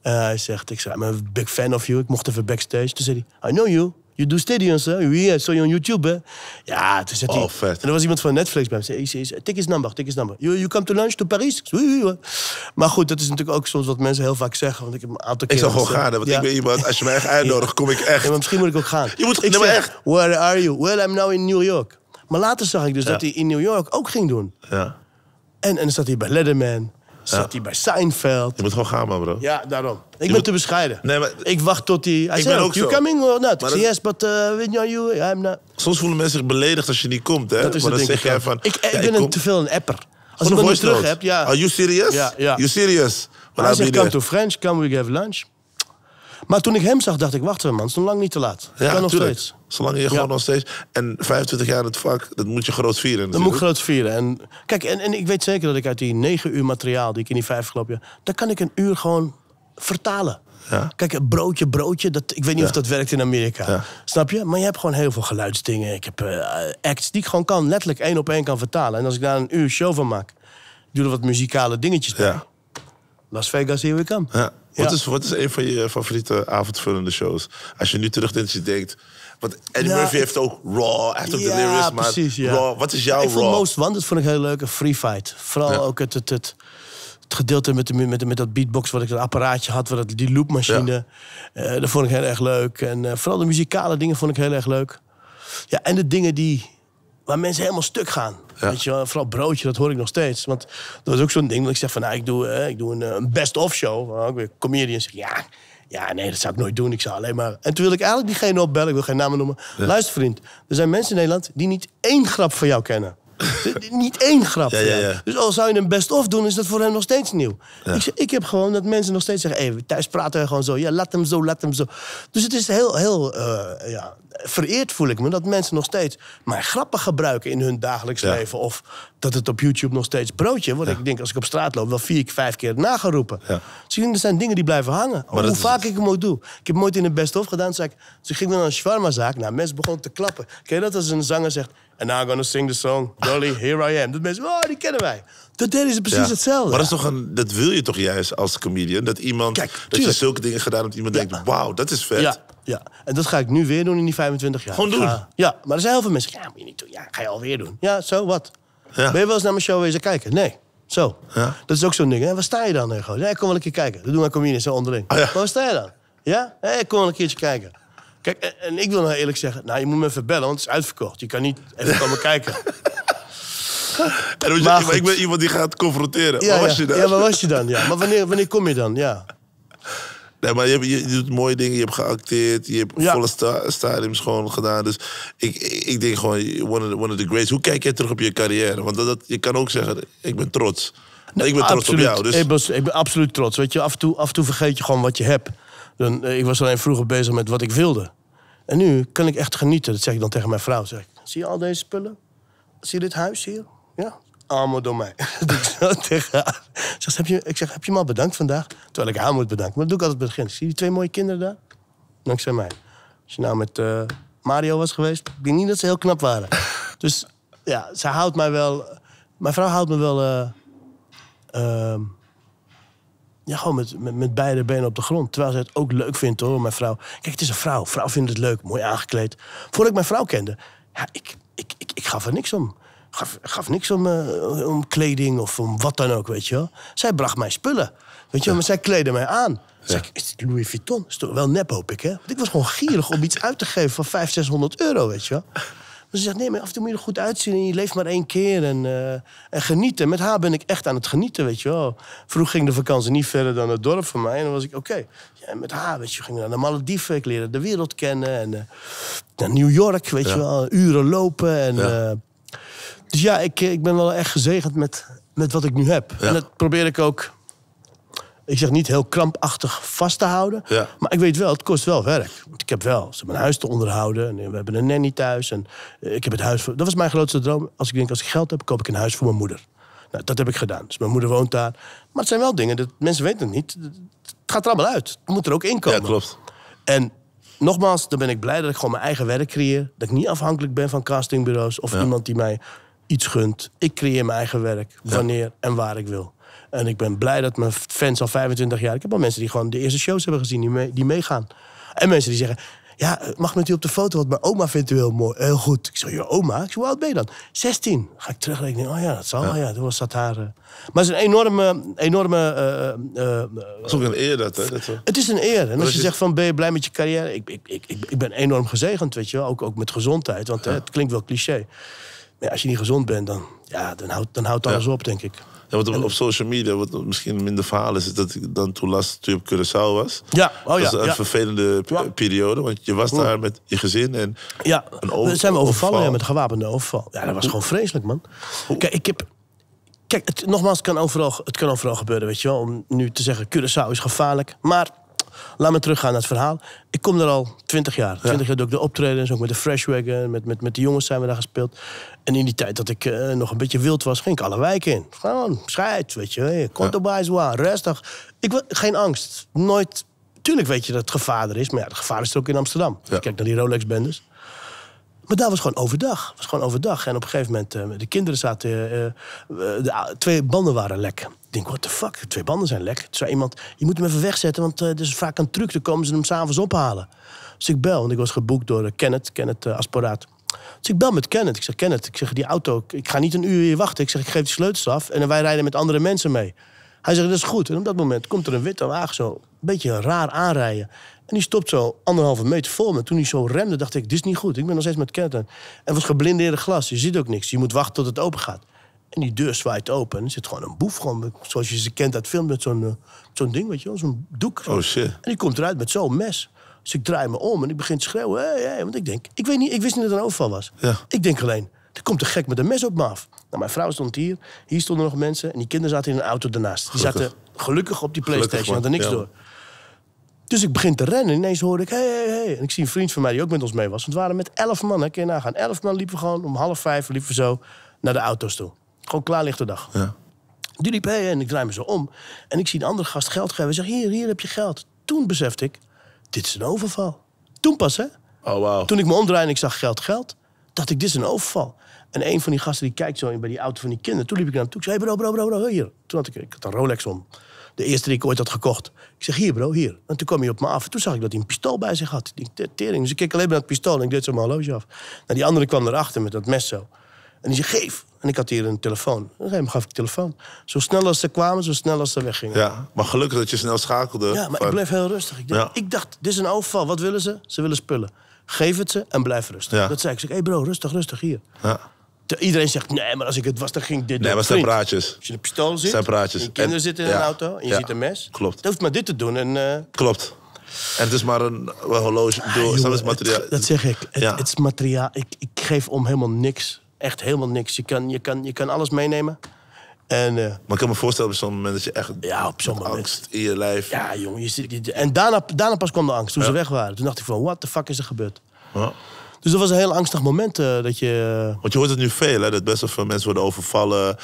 Eh, hij zegt, ik zei, I'm a big fan of you. Ik mocht even backstage. Toen zei hij, I know you. You do stadiums, hè? Huh? Yeah, I saw you on YouTube, hè? Ja, toen zei hij... Oh, en er was iemand van Netflix bij hem. Zei, tik his number, take his number. You, you come to lunch to Paris? Maar goed, dat is natuurlijk ook soms wat mensen heel vaak zeggen. Want ik heb een aantal keer... Ik zou gewoon gaan, want ik ben iemand... Als je mij echt [laughs] uitnodigt, kom ik echt. misschien moet ik ook gaan. Je moet... Ik Where are you? Well, I'm now in New York. Maar later zag ik dus dat hij in New York ook ging doen. Ja. En, en dan zat hij bij Letterman. Zat hij bij Seinfeld. Je moet gewoon gaan, man, bro. Ja, daarom. Ik ben moet... te bescheiden. Nee, maar... Ik wacht tot hij... Hij ik zei ben ook, you zo. coming or not? yes, but uh, we are you, I'm not... Soms voelen mensen zich beledigd als je niet komt, hè? Dat is maar dan zeg jij van... Eh, ik, ik ben kom... te veel een apper. Als Van ik hem terug heb, ja. Are you serious? Ja, ja. You serious? Well, hij zegt, come to French, can we have lunch. Maar toen ik hem zag, dacht ik, wacht even man, zo lang niet te laat. Ja, kan nog tuurlijk. steeds. Zolang je gewoon nog steeds... En 25 jaar in het vak, dat moet je groot vieren natuurlijk. Dat moet ik groot vieren. En, kijk, en, en ik weet zeker dat ik uit die 9 uur materiaal die ik in die vijf gelopen heb... daar kan ik een uur gewoon vertalen. Ja. Kijk, broodje, broodje. Dat, ik weet niet of dat werkt in Amerika. Snap je? Maar je hebt gewoon heel veel geluidsdingen. Ik heb eh, acts die ik gewoon kan, letterlijk één op één kan vertalen. En als ik daar een uur show van maak, doe er wat muzikale dingetjes bij. Las Vegas, here we come. Ja. Wat, is, wat is een van je favoriete avondvullende shows? Als je nu terugdenkt, je denkt... Want Eddie Murphy heeft ook Raw, echt ook Delirious. Maar precies, Raw, wat is jouw ik Vond Most Wanted vond ik heel leuk, een free fight. Vooral ook het, het, het, het gedeelte met, de, met, met dat beatbox, wat ik dat apparaatje had, wat die loopmachine. Eh, dat vond ik heel erg leuk. En eh, vooral de muzikale dingen vond ik heel erg leuk. Ja, en de dingen die waar mensen helemaal stuk gaan. Weet je vooral broodje, dat hoor ik nog steeds. Want dat is ook zo'n ding dat ik zeg van, nou, ik doe, eh, ik doe een, eh, een best-of show. weer comedians zeg, ja, ja, nee, dat zou ik nooit doen. Ik zou alleen maar... En toen wil ik eigenlijk diegene opbellen, ik wil geen namen noemen. Luister vriend, er zijn mensen in Nederland die niet één grap van jou kennen niet één grap. Dus al zou je een best-of doen, is dat voor hem nog steeds nieuw. Ik, zeg, ik heb gewoon dat mensen nog steeds zeggen... Hey, thuis praten gewoon zo. Ja, laat hem zo, laat hem zo. Dus het is heel, heel eh, ja, vereerd voel ik me... dat mensen nog steeds mijn grappen gebruiken in hun dagelijks leven. Of dat het op YouTube nog steeds broodje wordt. Ik denk, als ik op straat loop, wel vier, vijf keer nageroepen. Ja. Dus er zijn dingen die blijven hangen. Hoe vaak ik hem ook doe. Ik heb nooit in een best-of gedaan. Zei ik, dus ik ging naar een shawarmazaak. Nou, mensen begonnen te klappen. Ken je dat als een zanger zegt... En now I'm we sing the song. Dolly, here I am. Dat mensen, oh, die kennen wij. Dat deden ze precies hetzelfde. Maar dat, is toch een, dat wil je toch juist als comedian? Dat iemand, Kijk, dat je zulke dingen gedaan hebt, iemand denkt, wauw, dat is vet. Ja, ja, en dat ga ik nu weer doen in die 25 jaar. Gewoon doen? ja, maar er zijn heel veel mensen, ja, moet je niet doen. Ja, ga je alweer doen. Ja, zo, wat? Ja. Ben je wel eens naar mijn show wezen kijken? Nee. Zo. Dat is ook zo'n ding. Hè? Waar sta je dan? Hè? Ja, kom wel een keer kijken. Dat doen wij comedians zo onderling. Ah, waar sta je dan? Ja? Hey, kom wel een keertje kijken. Kijk, en, ik wil nou eerlijk zeggen, nou, je moet me even bellen, want het is uitverkocht. Je kan niet even komen [laughs] kijken. En je, ik ben iemand die gaat confronteren. Ja, waar was ja. je dan? Ja, waar was je dan? Ja. Maar wanneer, wanneer kom je dan? Ja. Nee, maar je, hebt, je doet mooie dingen. Je hebt geacteerd. Je hebt ja. volle sta stadiums gewoon gedaan. Dus ik, ik denk gewoon, one of, the, one greats. Hoe kijk jij terug op je carrière? Want dat, dat je kan ook zeggen, ik ben trots. ik ben trots absoluut. op jou. Dus... Ik, ben, ik ben absoluut trots. Weet je, af en, toe, af en toe vergeet je gewoon wat je hebt. Dan, eh, ik was alleen vroeger bezig met wat ik wilde. En nu kan ik echt genieten. Dat zeg ik dan tegen mijn vrouw. Zeg ik, zie je al deze spullen? Zie je dit huis hier? Ja, allemaal door mij. [laughs] [laughs] Zeg, heb je, ik zeg, heb je me al bedankt vandaag? Terwijl ik haar moet bedanken. Maar dat doe ik altijd het begin. Zie je die twee mooie kinderen daar? Dankzij mij. Als je nou met eh, Mario was geweest, ik denk niet dat ze heel knap waren. [laughs] Dus ja, ze houdt mij wel... Eh, mijn vrouw houdt me wel... Ehm, ja, gewoon met, met, beide benen op de grond. Terwijl ze het ook leuk vindt hoor, mijn vrouw. Kijk, het is een vrouw. Vrouw vindt het leuk, mooi aangekleed. Voordat ik mijn vrouw kende, ja, ik, ik, ik, ik gaf er niks om. Gaf, gaf niks om, eh, om kleding of om wat dan ook, weet je wel. Zij bracht mij spullen. Weet je wel, maar zij kleden mij aan. Ja. Ik, is Louis Vuitton? is toch wel nep, hoop ik, hè? Want ik was gewoon gierig om iets uit te geven van 500, 600 euro, weet je wel ze zegt, nee, maar af en toe moet je er goed uitzien en je leeft maar één keer en, eh, en genieten. Met haar ben ik echt aan het genieten, weet je wel. Vroeger ging de vakantie niet verder dan het dorp voor mij en dan was ik, oké. met haar, weet je, ging naar de Malediven, ik leerde de wereld kennen en eh, naar New York, weet je wel, uren lopen. En, eh, dus ja, ik, ik ben wel echt gezegend met, met wat ik nu heb. En dat probeer ik ook ik zeg niet heel krampachtig vast te houden. Maar ik weet wel, het kost wel werk. Want ik heb wel ze mijn huis te onderhouden. En we hebben een nanny thuis. En eh, ik heb het huis Dat was mijn grootste droom. Als ik denk, als ik geld heb, koop ik een huis voor mijn moeder. Nou, dat heb ik gedaan. Dus mijn moeder woont daar. Maar het zijn wel dingen, dat, mensen weten het niet. Het gaat er allemaal uit. Het moet er ook inkomen. Ja, klopt. En nogmaals, dan ben ik blij dat ik gewoon mijn eigen werk creëer. Dat ik niet afhankelijk ben van castingbureaus of iemand die mij iets gunt. Ik creëer mijn eigen werk, wanneer en waar ik wil. En ik ben blij dat mijn fans al 25 jaar. Ik heb al mensen die gewoon de eerste shows hebben gezien die, mee, die meegaan. En mensen die zeggen. Ja, eh, mag met u op de foto? Want mijn oma vindt u heel mooi, heel goed. Ik zeg, je oma? Ik zeg, hoe oud ben je dan? 16. Ga ik terugrekenen. Oh ja, dat zal. Ja, ja toen was dat haar. Eh. Maar het is een enorme. enorme uh, uh, is ook een eer, dat, hè? Dat, het is een eer. En als, je, zegt van ben je blij met je carrière? Ik, ik, ik, ik, ben enorm gezegend, weet je wel. Ook, ook met gezondheid. Want het klinkt wel cliché. Maar als je niet gezond bent, dan, ja, dan houdt dan houdt alles op, denk ik. Ja, op, social media, wat misschien minder verhaal is, dat ik dan toen last je op Curaçao was. Ja, oh ja. was een vervelende periode, want je was daar met je gezin en ja. een zijn overvallen ja, met gewapende overval. Ja, dat was gewoon vreselijk, man. Kijk, ik heb... Kijk, het, nogmaals, het kan, overal, het kan overal gebeuren, weet je wel. Om nu te zeggen, Curaçao is gevaarlijk. Maar Laat me teruggaan naar het verhaal. Ik kom er al twintig jaar. Twintig jaar doe ik de optredens, ook met de Freshwagon. Met, met, met de jongens zijn we daar gespeeld. En in die tijd dat ik eh, nog een beetje wild was, ging ik alle wijken in. Gewoon, scheid, weet je. komt erbij, zwaar, rustig. Ik, geen angst. Nooit Tuurlijk weet je dat het gevaar er is, maar ja, het gevaar is er ook in Amsterdam. Kijk naar die Rolex-bendes. Maar daar was gewoon overdag. was gewoon overdag. En op een gegeven moment, eh, de kinderen zaten... Eh, eh, de, twee banden waren lek. Ik denk, what the fuck, twee banden zijn lek. Toen zei iemand, je moet hem even wegzetten, want het is vaak een truc. Dan komen ze hem s'avonds ophalen. Dus ik bel, want ik was geboekt door Kenneth, Kenneth Asporaat. Dus ik bel met Kenneth. Ik zeg, Kenneth, ik zeg, die auto, ik ga niet een uur hier wachten. Ik zeg, ik geef de sleutels af en wij rijden met andere mensen mee. Hij zegt, dat is goed. En op dat moment komt er een witte wagen zo een beetje raar aanrijden. En die stopt zo anderhalve meter voor me. Toen hij zo remde, dacht ik, dit is niet goed. Ik ben nog steeds met kent aan. En was geblindeerde glas. Je ziet ook niks. Je moet wachten tot het open gaat. En die deur zwaait open. er zit gewoon een boef, gewoon, zoals je ze kent uit film, met zo'n eh, zo'n ding, weet je zo'n doek. Oh shit. En die komt eruit met zo'n mes. Dus ik draai me om en ik begin te schreeuwen. Want ik denk, ik, weet niet, ik wist niet dat het een overval was. Ja. Ik denk alleen, er komt een gek met een mes op me af. Nou, mijn vrouw stond hier, hier stonden nog mensen. En die kinderen zaten in een auto daarnaast. Die zaten gelukkig op die Playstation, hadden niks door. Dus ik begin te rennen. Ineens hoor ik, hé, hey, hé, hey, En ik zie een vriend van mij die ook met ons mee was. Want we waren met elf man, hè, kun je nagaan. Elf man liepen gewoon om half vijf, liepen zo naar de auto's toe. Gewoon klaarlichte dag. Ja. Die liep, hé, en ik draai me zo om. En ik zie een andere gast geld geven. Hij zegt, hier, hier heb je geld. Toen besefte ik, dit is een overval. Toen pas, hè? Oh, wow. Toen ik me omdraai en ik zag geld, geld. Dacht ik, dit is een overval. En een van die gasten die kijkt zo bij die auto van die kinderen. Toen liep ik naar toe. Ik zei, bro, bro, bro, bro, hier. Toen had ik, ik had een Rolex om de eerste die ik ooit had gekocht. Ik zeg, hier bro, hier. En toen kwam hij op me af. toen zag ik dat hij een pistool bij zich had. denk, tering. Dus ik keek alleen maar naar het pistool en ik deed zo mijn horloge af. En nou, die andere kwam erachter met dat mes zo. En die zei, geef. En ik had hier een telefoon. En hem gaf ik telefoon. Zo snel als ze kwamen, zo snel als ze weggingen. Ja, maar gelukkig dat je snel schakelde. Ja, maar ik bleef heel rustig. Ik dacht, ik dacht, dit is een overval. Wat willen ze? Ze willen spullen. Geef het ze en blijf rustig. Dat zei ik. Ik zeg, hey bro, rustig, rustig hier. Ja. Iedereen zegt, nee, maar als ik het was, dan ging ik dit doen. Nee, maar zijn praatjes. Als je een pistool zit, zijn praatjes. je kinderen zitten in een auto en je ziet een mes. Klopt. Dat hoeft maar dit te doen en... Eh, Klopt. En het is maar een, een horloge, door, ah, jongen, materiaal. dat zeg ik. Het, ja. het is materiaal. Ik, ik, geef om helemaal niks. Echt helemaal niks. Je kan, je kan, je kan alles meenemen. En, eh, maar ik kan me voorstellen op zo'n moment dat je echt ja, op zo'n angst in je lijf... Ja, jongen. Je en daarna, daarna pas kwam de angst, toen ze weg waren. Toen dacht ik van, what the fuck is er gebeurd? Dus dat was een heel angstig moment eh, dat je... Eh, want je hoort het nu veel, hè? Dat best wel veel mensen worden overvallen.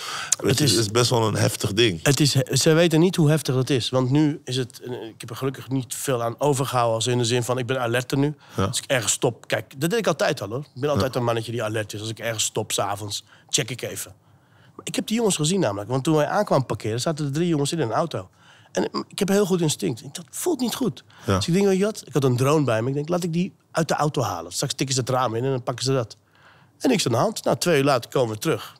het, is, best wel een heftig ding. Het is, ze weten niet hoe heftig dat is. Want nu is het... Eh, ik heb er gelukkig niet veel aan overgehouden. Als in de zin van, ik ben alerter nu. Als ik ergens stop... Kijk, dat deed ik altijd al, hoor. Ik ben altijd een mannetje die alert is. Als ik ergens stop, s'avonds, check ik even. Maar ik heb die jongens gezien namelijk. Want toen wij aankwamen parkeren, zaten er drie jongens in een auto. En mm, ik heb heel goed instinct. Dat voelt niet goed. Ja. Dus ik ik had een drone bij me. Ik denk, laat ik die uit de auto halen. Straks tikken ze het raam in en dan pakken ze dat. En niks aan de hand. Nou, twee uur later komen we terug.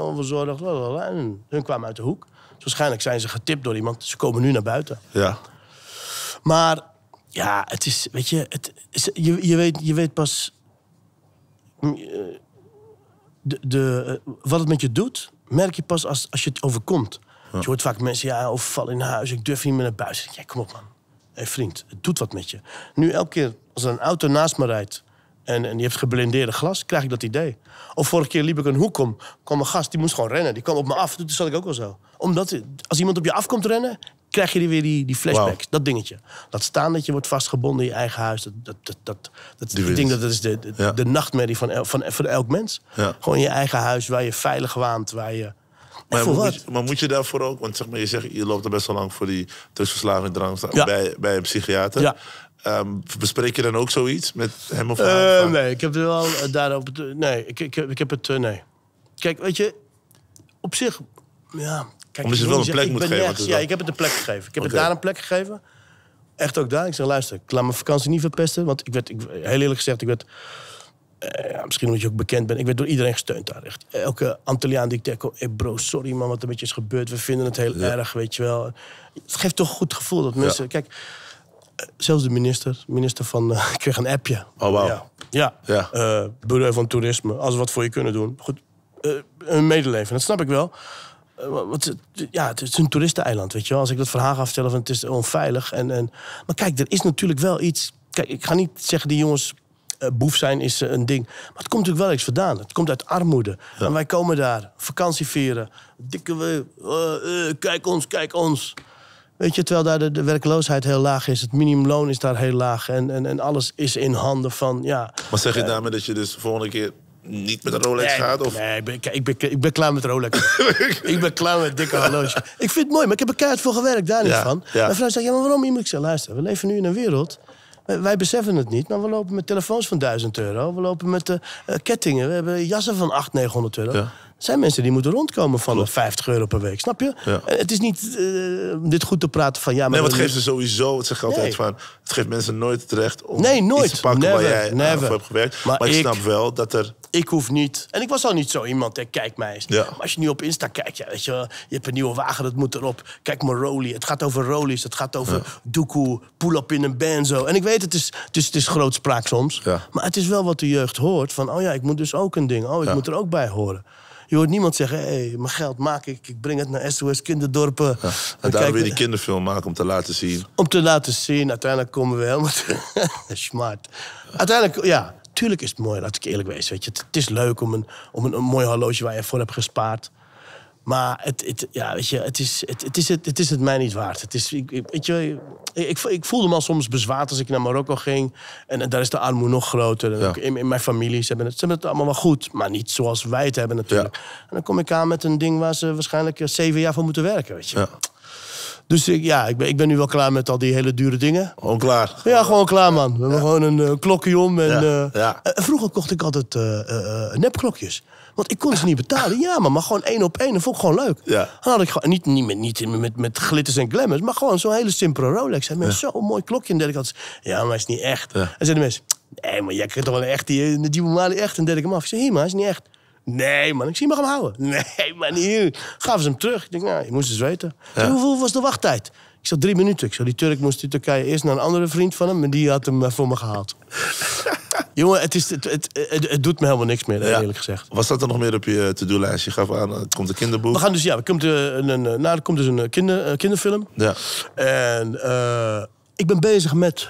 onverzorgd, eh, En hun kwamen uit de hoek. Dus waarschijnlijk zijn ze getipt door iemand. Ze komen nu naar buiten. Ja. Maar ja, het is, weet je, het, is, je, je, weet, je weet pas mm, eh, de, de, eh, wat het met je doet, merk je pas als, als je het overkomt. Je hoort vaak mensen, ja, overval in huis, ik durf niet meer naar buiten. Ja, kom op man, hey vriend, het doet wat met je. Nu elke keer als er een auto naast me rijdt en, en die heeft geblindeerde glas, krijg ik dat idee. Of vorige keer liep ik een hoek om, kwam een gast, die moest gewoon rennen. Die kwam op me af, toen zat ik ook al zo. Omdat als iemand op je afkomt rennen, krijg je weer die, die flashbacks, dat dingetje. Dat staan dat je wordt vastgebonden in je eigen huis. Dat, dat, dat, dat, dat ik denk dat dat is de, de, nachtmerrie van, el, van, van elk mens. Gewoon je eigen huis waar je veilig waant, waar je maar voor moet, wat? Je, maar moet je daarvoor ook, want zeg maar, je, zegt, je loopt er best wel lang voor die drugsverslaving, drang bij, bij een psychiater. Ja. Ehm, bespreek je dan ook zoiets met hem of eh, haar? nee, ik heb er wel uh, daarop. Nee, ik, ik, ik heb het. Eh, nee. Kijk, weet je, op zich. Ja, kijk, je het wel een plek ik geven. Dus ja, ik heb het een plek gegeven. Ik heb het daar een plek gegeven. Echt ook daar. Ik zeg, luister, ik laat mijn vakantie niet verpesten. Want ik werd, ik, heel eerlijk gezegd, ik werd eh, misschien omdat je ook bekend bent. Ik werd door iedereen gesteund daar. Elke Antilliaan die ik tegenkom. bro, sorry man wat er met je is gebeurd. We vinden het heel erg, weet je wel. Het geeft toch goed gevoel dat mensen... Kijk, eh, zelfs de minister, minister van... Eh, [laughs] ik kreeg een appje. Oh, wauw. Ja. ja. bureau van Toerisme. Als we wat voor je kunnen doen. Goed, een medeleven. Dat snap ik wel. Wat, ja, het is een toeristeneiland, weet je wel. Als ik dat verhaal ga vertellen van het is onveilig. En, en, maar kijk, er is natuurlijk wel iets... Kijk, ik ga niet zeggen die jongens eh, boef zijn is eh, een ding. Maar het komt natuurlijk wel iets vandaan. Het komt uit armoede. En wij komen daar, vakantie vieren. Dikke we, eh, kijk ons, kijk ons. Weet je, terwijl daar de, werkloosheid heel laag is, het minimumloon is daar heel laag en, en, en alles is in handen van. Ja, maar zeg je daarmee dat je dus de volgende keer niet met een Rolex gaat? Of? Nee, ik ben, ik, ben, ik ben klaar met Rolex. [laughs] ik ben klaar met dikke horloge. Ik vind het mooi, maar ik heb er keihard voor gewerkt, daar niet van. Ja. Mijn vrouw zegt, ja, maar waarom? Ik zeg, luister, we leven nu in een wereld eh, wij beseffen het niet, maar we lopen met telefoons van 1000 euro. We lopen met eh, eh, kettingen. We hebben jassen van 800, 900 euro zijn mensen die moeten rondkomen van Klopt. 50 euro per week, snap je? Eh, het is niet uh, dit goed te praten van ja, maar. Nee, wat geeft ze sowieso, het zegt altijd van, het geeft mensen nooit het recht om nee, nooit. te pakken waar jij voor hebt gewerkt. Maar, ik, snap wel dat er. Ik hoef niet. En ik was al niet zo iemand, hè, kijk mij eens. als je nu op Insta kijkt, ja, weet je, je hebt een nieuwe wagen, dat moet erop. Kijk maar Rolly. Het gaat over Rollies, het gaat over ja. doekoe, pull-up in een benzo. En ik weet, het is, het is, het is grootspraak soms. Maar het is wel wat de jeugd hoort van, oh ja, ik moet dus ook een ding. Oh, ik moet er ook bij horen. Je hoort niemand zeggen, hé, hey, mijn geld maak ik. Ik breng het naar SOS Kinderdorpen. En, daar weer die kinderfilm maken om te laten zien. Om te laten zien. Uiteindelijk komen we helemaal... [laughs] Smart. Uiteindelijk, ja. Tuurlijk is het mooi, laat ik eerlijk wezen. Weet je. Het, is leuk om een, om een, een mooi horloge waar je voor hebt gespaard maar het, het, ja, weet je, het, is, het, is het, het is het mij niet waard. Het is, ik, weet je, ik, ik voelde me al soms bezwaard als ik naar Marokko ging. En, en daar is de armoede nog groter. In, in, mijn familie, ze hebben, het, ze hebben het allemaal wel goed. Maar niet zoals wij het hebben natuurlijk. En dan kom ik aan met een ding waar ze waarschijnlijk eh, zeven jaar voor moeten werken. Weet je. Dus ik, ja, ik ben, ik ben nu wel klaar met al die hele dure dingen. Gewoon klaar. Ja, gewoon klaar, man. We hebben gewoon een eh, klokje om. En, eh, vroeger kocht ik altijd nepklokjes. Want ik kon ze niet betalen. Ja, maar, maar gewoon één op één. Dat vond ik gewoon leuk. Ja. Dan had ik gewoon, niet, niet, met, niet met, met glitters en glammers, maar gewoon zo'n hele simpele Rolex. En mensen, zo'n mooi klokje. En deed ik altijd, ja, maar is niet echt. En zeiden mensen, nee, maar jij krijgt toch wel een echt, die, die echt. En deed ik hem af. Ik zei, hé, maar is niet echt. Nee, man. Ik zie, mag hem houden. [laughs] Nee, man. Hier. Gaven ze hem terug. Ik denk, nou, je moest eens weten. Hoeveel was de wachttijd? Ik zat drie minuten. Ik die Turk moest in Turkije eerst naar een andere vriend van hem. En die had hem eh, voor me gehaald. [laughs] Jongen, het, is, het, het, het, doet me helemaal niks meer, eerlijk gezegd. Was dat er nog meer op je to-do-lijst? Je gaf aan, eh, het komt een kinderboek. We gaan dus, ja, er komt, eh, een, een, nou, komt dus een kinder, kinderfilm. Ja. En ik ben bezig met,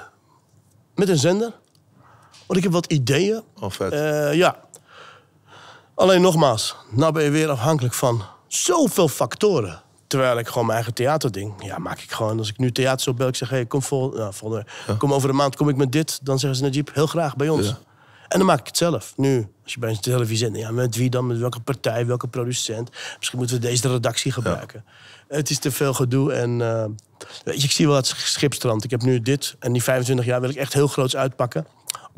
met een zender. Want ik heb wat ideeën. Oh, vet. ja. Alleen nogmaals, nou ben je weer afhankelijk van zoveel factoren. Terwijl ik gewoon mijn eigen theaterding, ja, maak ik gewoon. Als ik nu theater zo bel, ik zeg, hey, kom, vol, nou, ja. kom over de maand, kom ik met dit. Dan zeggen ze, Najib, heel graag bij ons. En dan maak ik het zelf. Nu, als je bij een televisie zit, ja, met wie dan, met welke partij, welke producent. Misschien moeten we deze redactie gebruiken. Het is te veel gedoe en eh, je, ik zie wel het schipstrand. Ik heb nu dit en die 25 jaar wil ik echt heel groots uitpakken.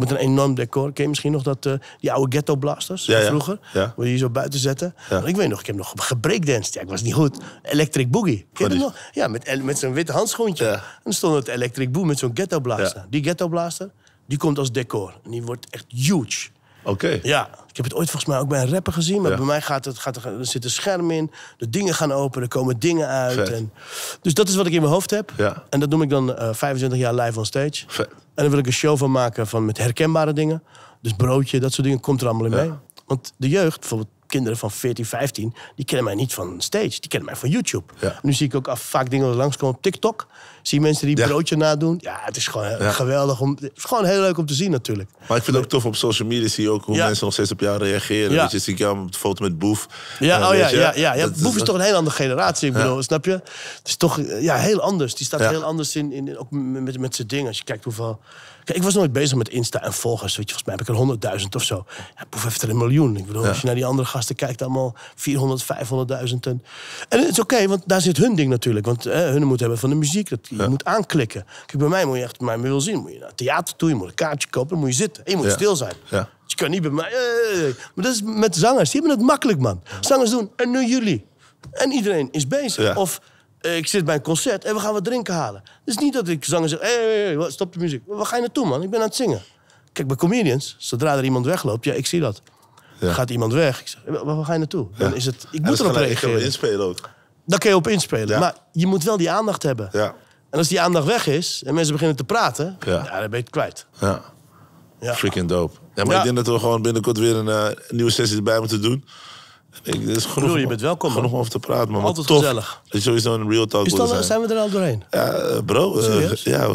Met een enorm decor. Ken je misschien nog dat, eh, die oude ghetto blasters vroeger? Ja. je zo buiten zetten. Ik weet nog, ik heb nog gebreakdanced. Ja, ik was niet goed. Electric Boogie. Ken je oh, nog? Ja, met, met zo'n wit handschoentje. En dan stond het Electric Boogie met zo'n ghetto blaster. Die ghetto blaster, die komt als decor. En die wordt echt huge. Oké. Ja. Ik heb het ooit volgens mij ook bij een rapper gezien. Maar bij mij gaat het, gaat er, zit een scherm in. De dingen gaan open, er komen dingen uit. En, dus dat is wat ik in mijn hoofd heb. Ja. En dat noem ik dan uh, eh, 25 jaar live on stage. Vet. En dan wil ik een show van maken van, met herkenbare dingen. Dus broodje, dat soort dingen komt er allemaal in mee. Want de jeugd, bijvoorbeeld kinderen van 14, 15, die kennen mij niet van stage. Die kennen mij van YouTube. Nu zie ik ook af, vaak dingen langskomen op TikTok. Zie mensen die broodje nadoen. Ja, het is gewoon geweldig. Om, het is gewoon heel leuk om te zien natuurlijk. Maar ik vind het ook tof op social media. Zie je ook hoe mensen nog steeds op jou reageren. Ja. Weet je, zie ik jou op de foto met Boef. Ja, eh, oh ja, ja, ja, Boef is toch een heel andere generatie. Ik bedoel, snap je? Het is toch eh, ja, heel anders. Die staat heel anders in, in, ook met, met zijn ding. Als je kijkt hoeveel... Kijk, ik was nooit bezig met Insta en volgers. Weet je, volgens mij heb ik er honderdduizend of zo. Ja, Boef heeft er een miljoen. Ik bedoel, als je naar die andere gasten kijkt, allemaal 400, 500.000. En, en het is oké, want daar zit hun ding natuurlijk. Want eh, hun moeten hebben van de muziek. Dat je moet aanklikken. Kijk, bij mij moet je echt mijn wil zien. Moet je naar het theater toe, je moet een kaartje kopen, dan moet je zitten. je moet stil zijn. Dus je kan niet bij mij... maar dat is met zangers, die hebben het makkelijk, man. Zangers doen, en nu jullie. En iedereen is bezig. Of eh, ik zit bij een concert en we gaan wat drinken halen. Het is niet dat ik zanger zeg, hey, stop de muziek. Waar ga je naartoe, man? Ik ben aan het zingen. Kijk, bij comedians, zodra er iemand wegloopt, ja, ik zie dat. Gaat iemand weg? Ik zeg, waar ga je naartoe? Dan is het, ik moet erop reageren. Dan kan inspelen ook. Daar kun je op inspelen. Maar je moet wel die aandacht hebben. Ja. En als die aandacht weg is en mensen beginnen te praten, ja. dan ben je het kwijt. Ja. ja. Freaking dope. Ja, maar ik denk dat we gewoon binnenkort weer een eh, nieuwe sessie erbij moeten doen. Ik, dus je bent welkom. Genoeg om over te praten, man. Altijd gezellig. Dat is sowieso een real talk is dan, zijn. we er al doorheen? Ja, eh, bro. Eh, ja. [laughs]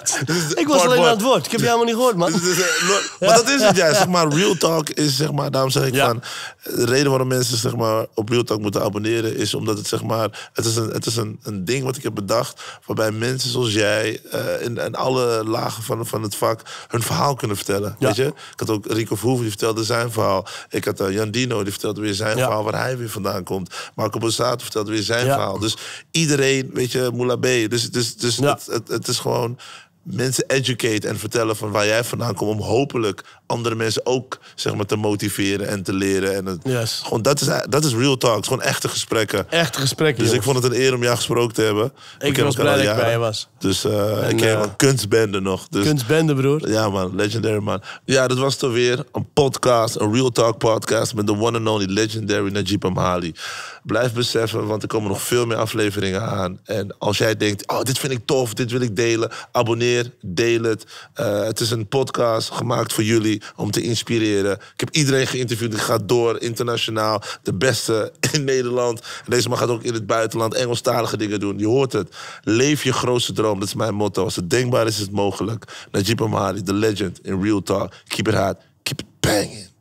[laughs] ik was alleen aan het woord. Ik heb je helemaal niet gehoord, man. [laughs] Dus, eh, maar dat is het, jij. maar, real talk is, zeg maar, daarom zeg ik van... De reden waarom mensen zeg maar, op real talk moeten abonneren... is omdat het, zeg maar... Het is een, het is een, een ding wat ik heb bedacht... waarbij mensen zoals jij in, in, alle lagen van, van het vak... hun verhaal kunnen vertellen, weet je? Ik had ook Rico Verhoeven, die vertelde zijn verhaal. Ik had Jan Dino, die vertelde weer zijn verhaal waar hij weer vandaan komt. Marco Borsato vertelt weer zijn verhaal. Dus iedereen, weet je, B. Dus, dus, dus het, het, is gewoon mensen educate en vertellen van waar jij vandaan komt. Om hopelijk andere mensen ook zeg maar, te motiveren en te leren. En het, gewoon, dat, is, dat is real talk. Gewoon echte gesprekken. Echte gesprekken. Dus ik vond het een eer om jou gesproken te hebben. Ik was blij dat ik bij je was. Dus uh, ik ken eh, een kunstbende nog. Dus, kunstbende broer. Ja man, legendary man. Ja, dat was toch weer. Een podcast, een real talk podcast met de one and only legendary Najib Amali blijf beseffen, want er komen nog veel meer afleveringen aan. En als jij denkt, oh, dit vind ik tof, dit wil ik delen, abonneer, deel het. Eh, het is een podcast gemaakt voor jullie om te inspireren. Ik heb iedereen geïnterviewd, die gaat door, internationaal. De beste [laughs] in Nederland. deze man gaat ook in het buitenland Engelstalige dingen doen. Je hoort het. Leef je grootste droom, dat is mijn motto. Als het denkbaar is, is het mogelijk. Najib Amari, the legend in real talk. Keep it hot, keep it banging.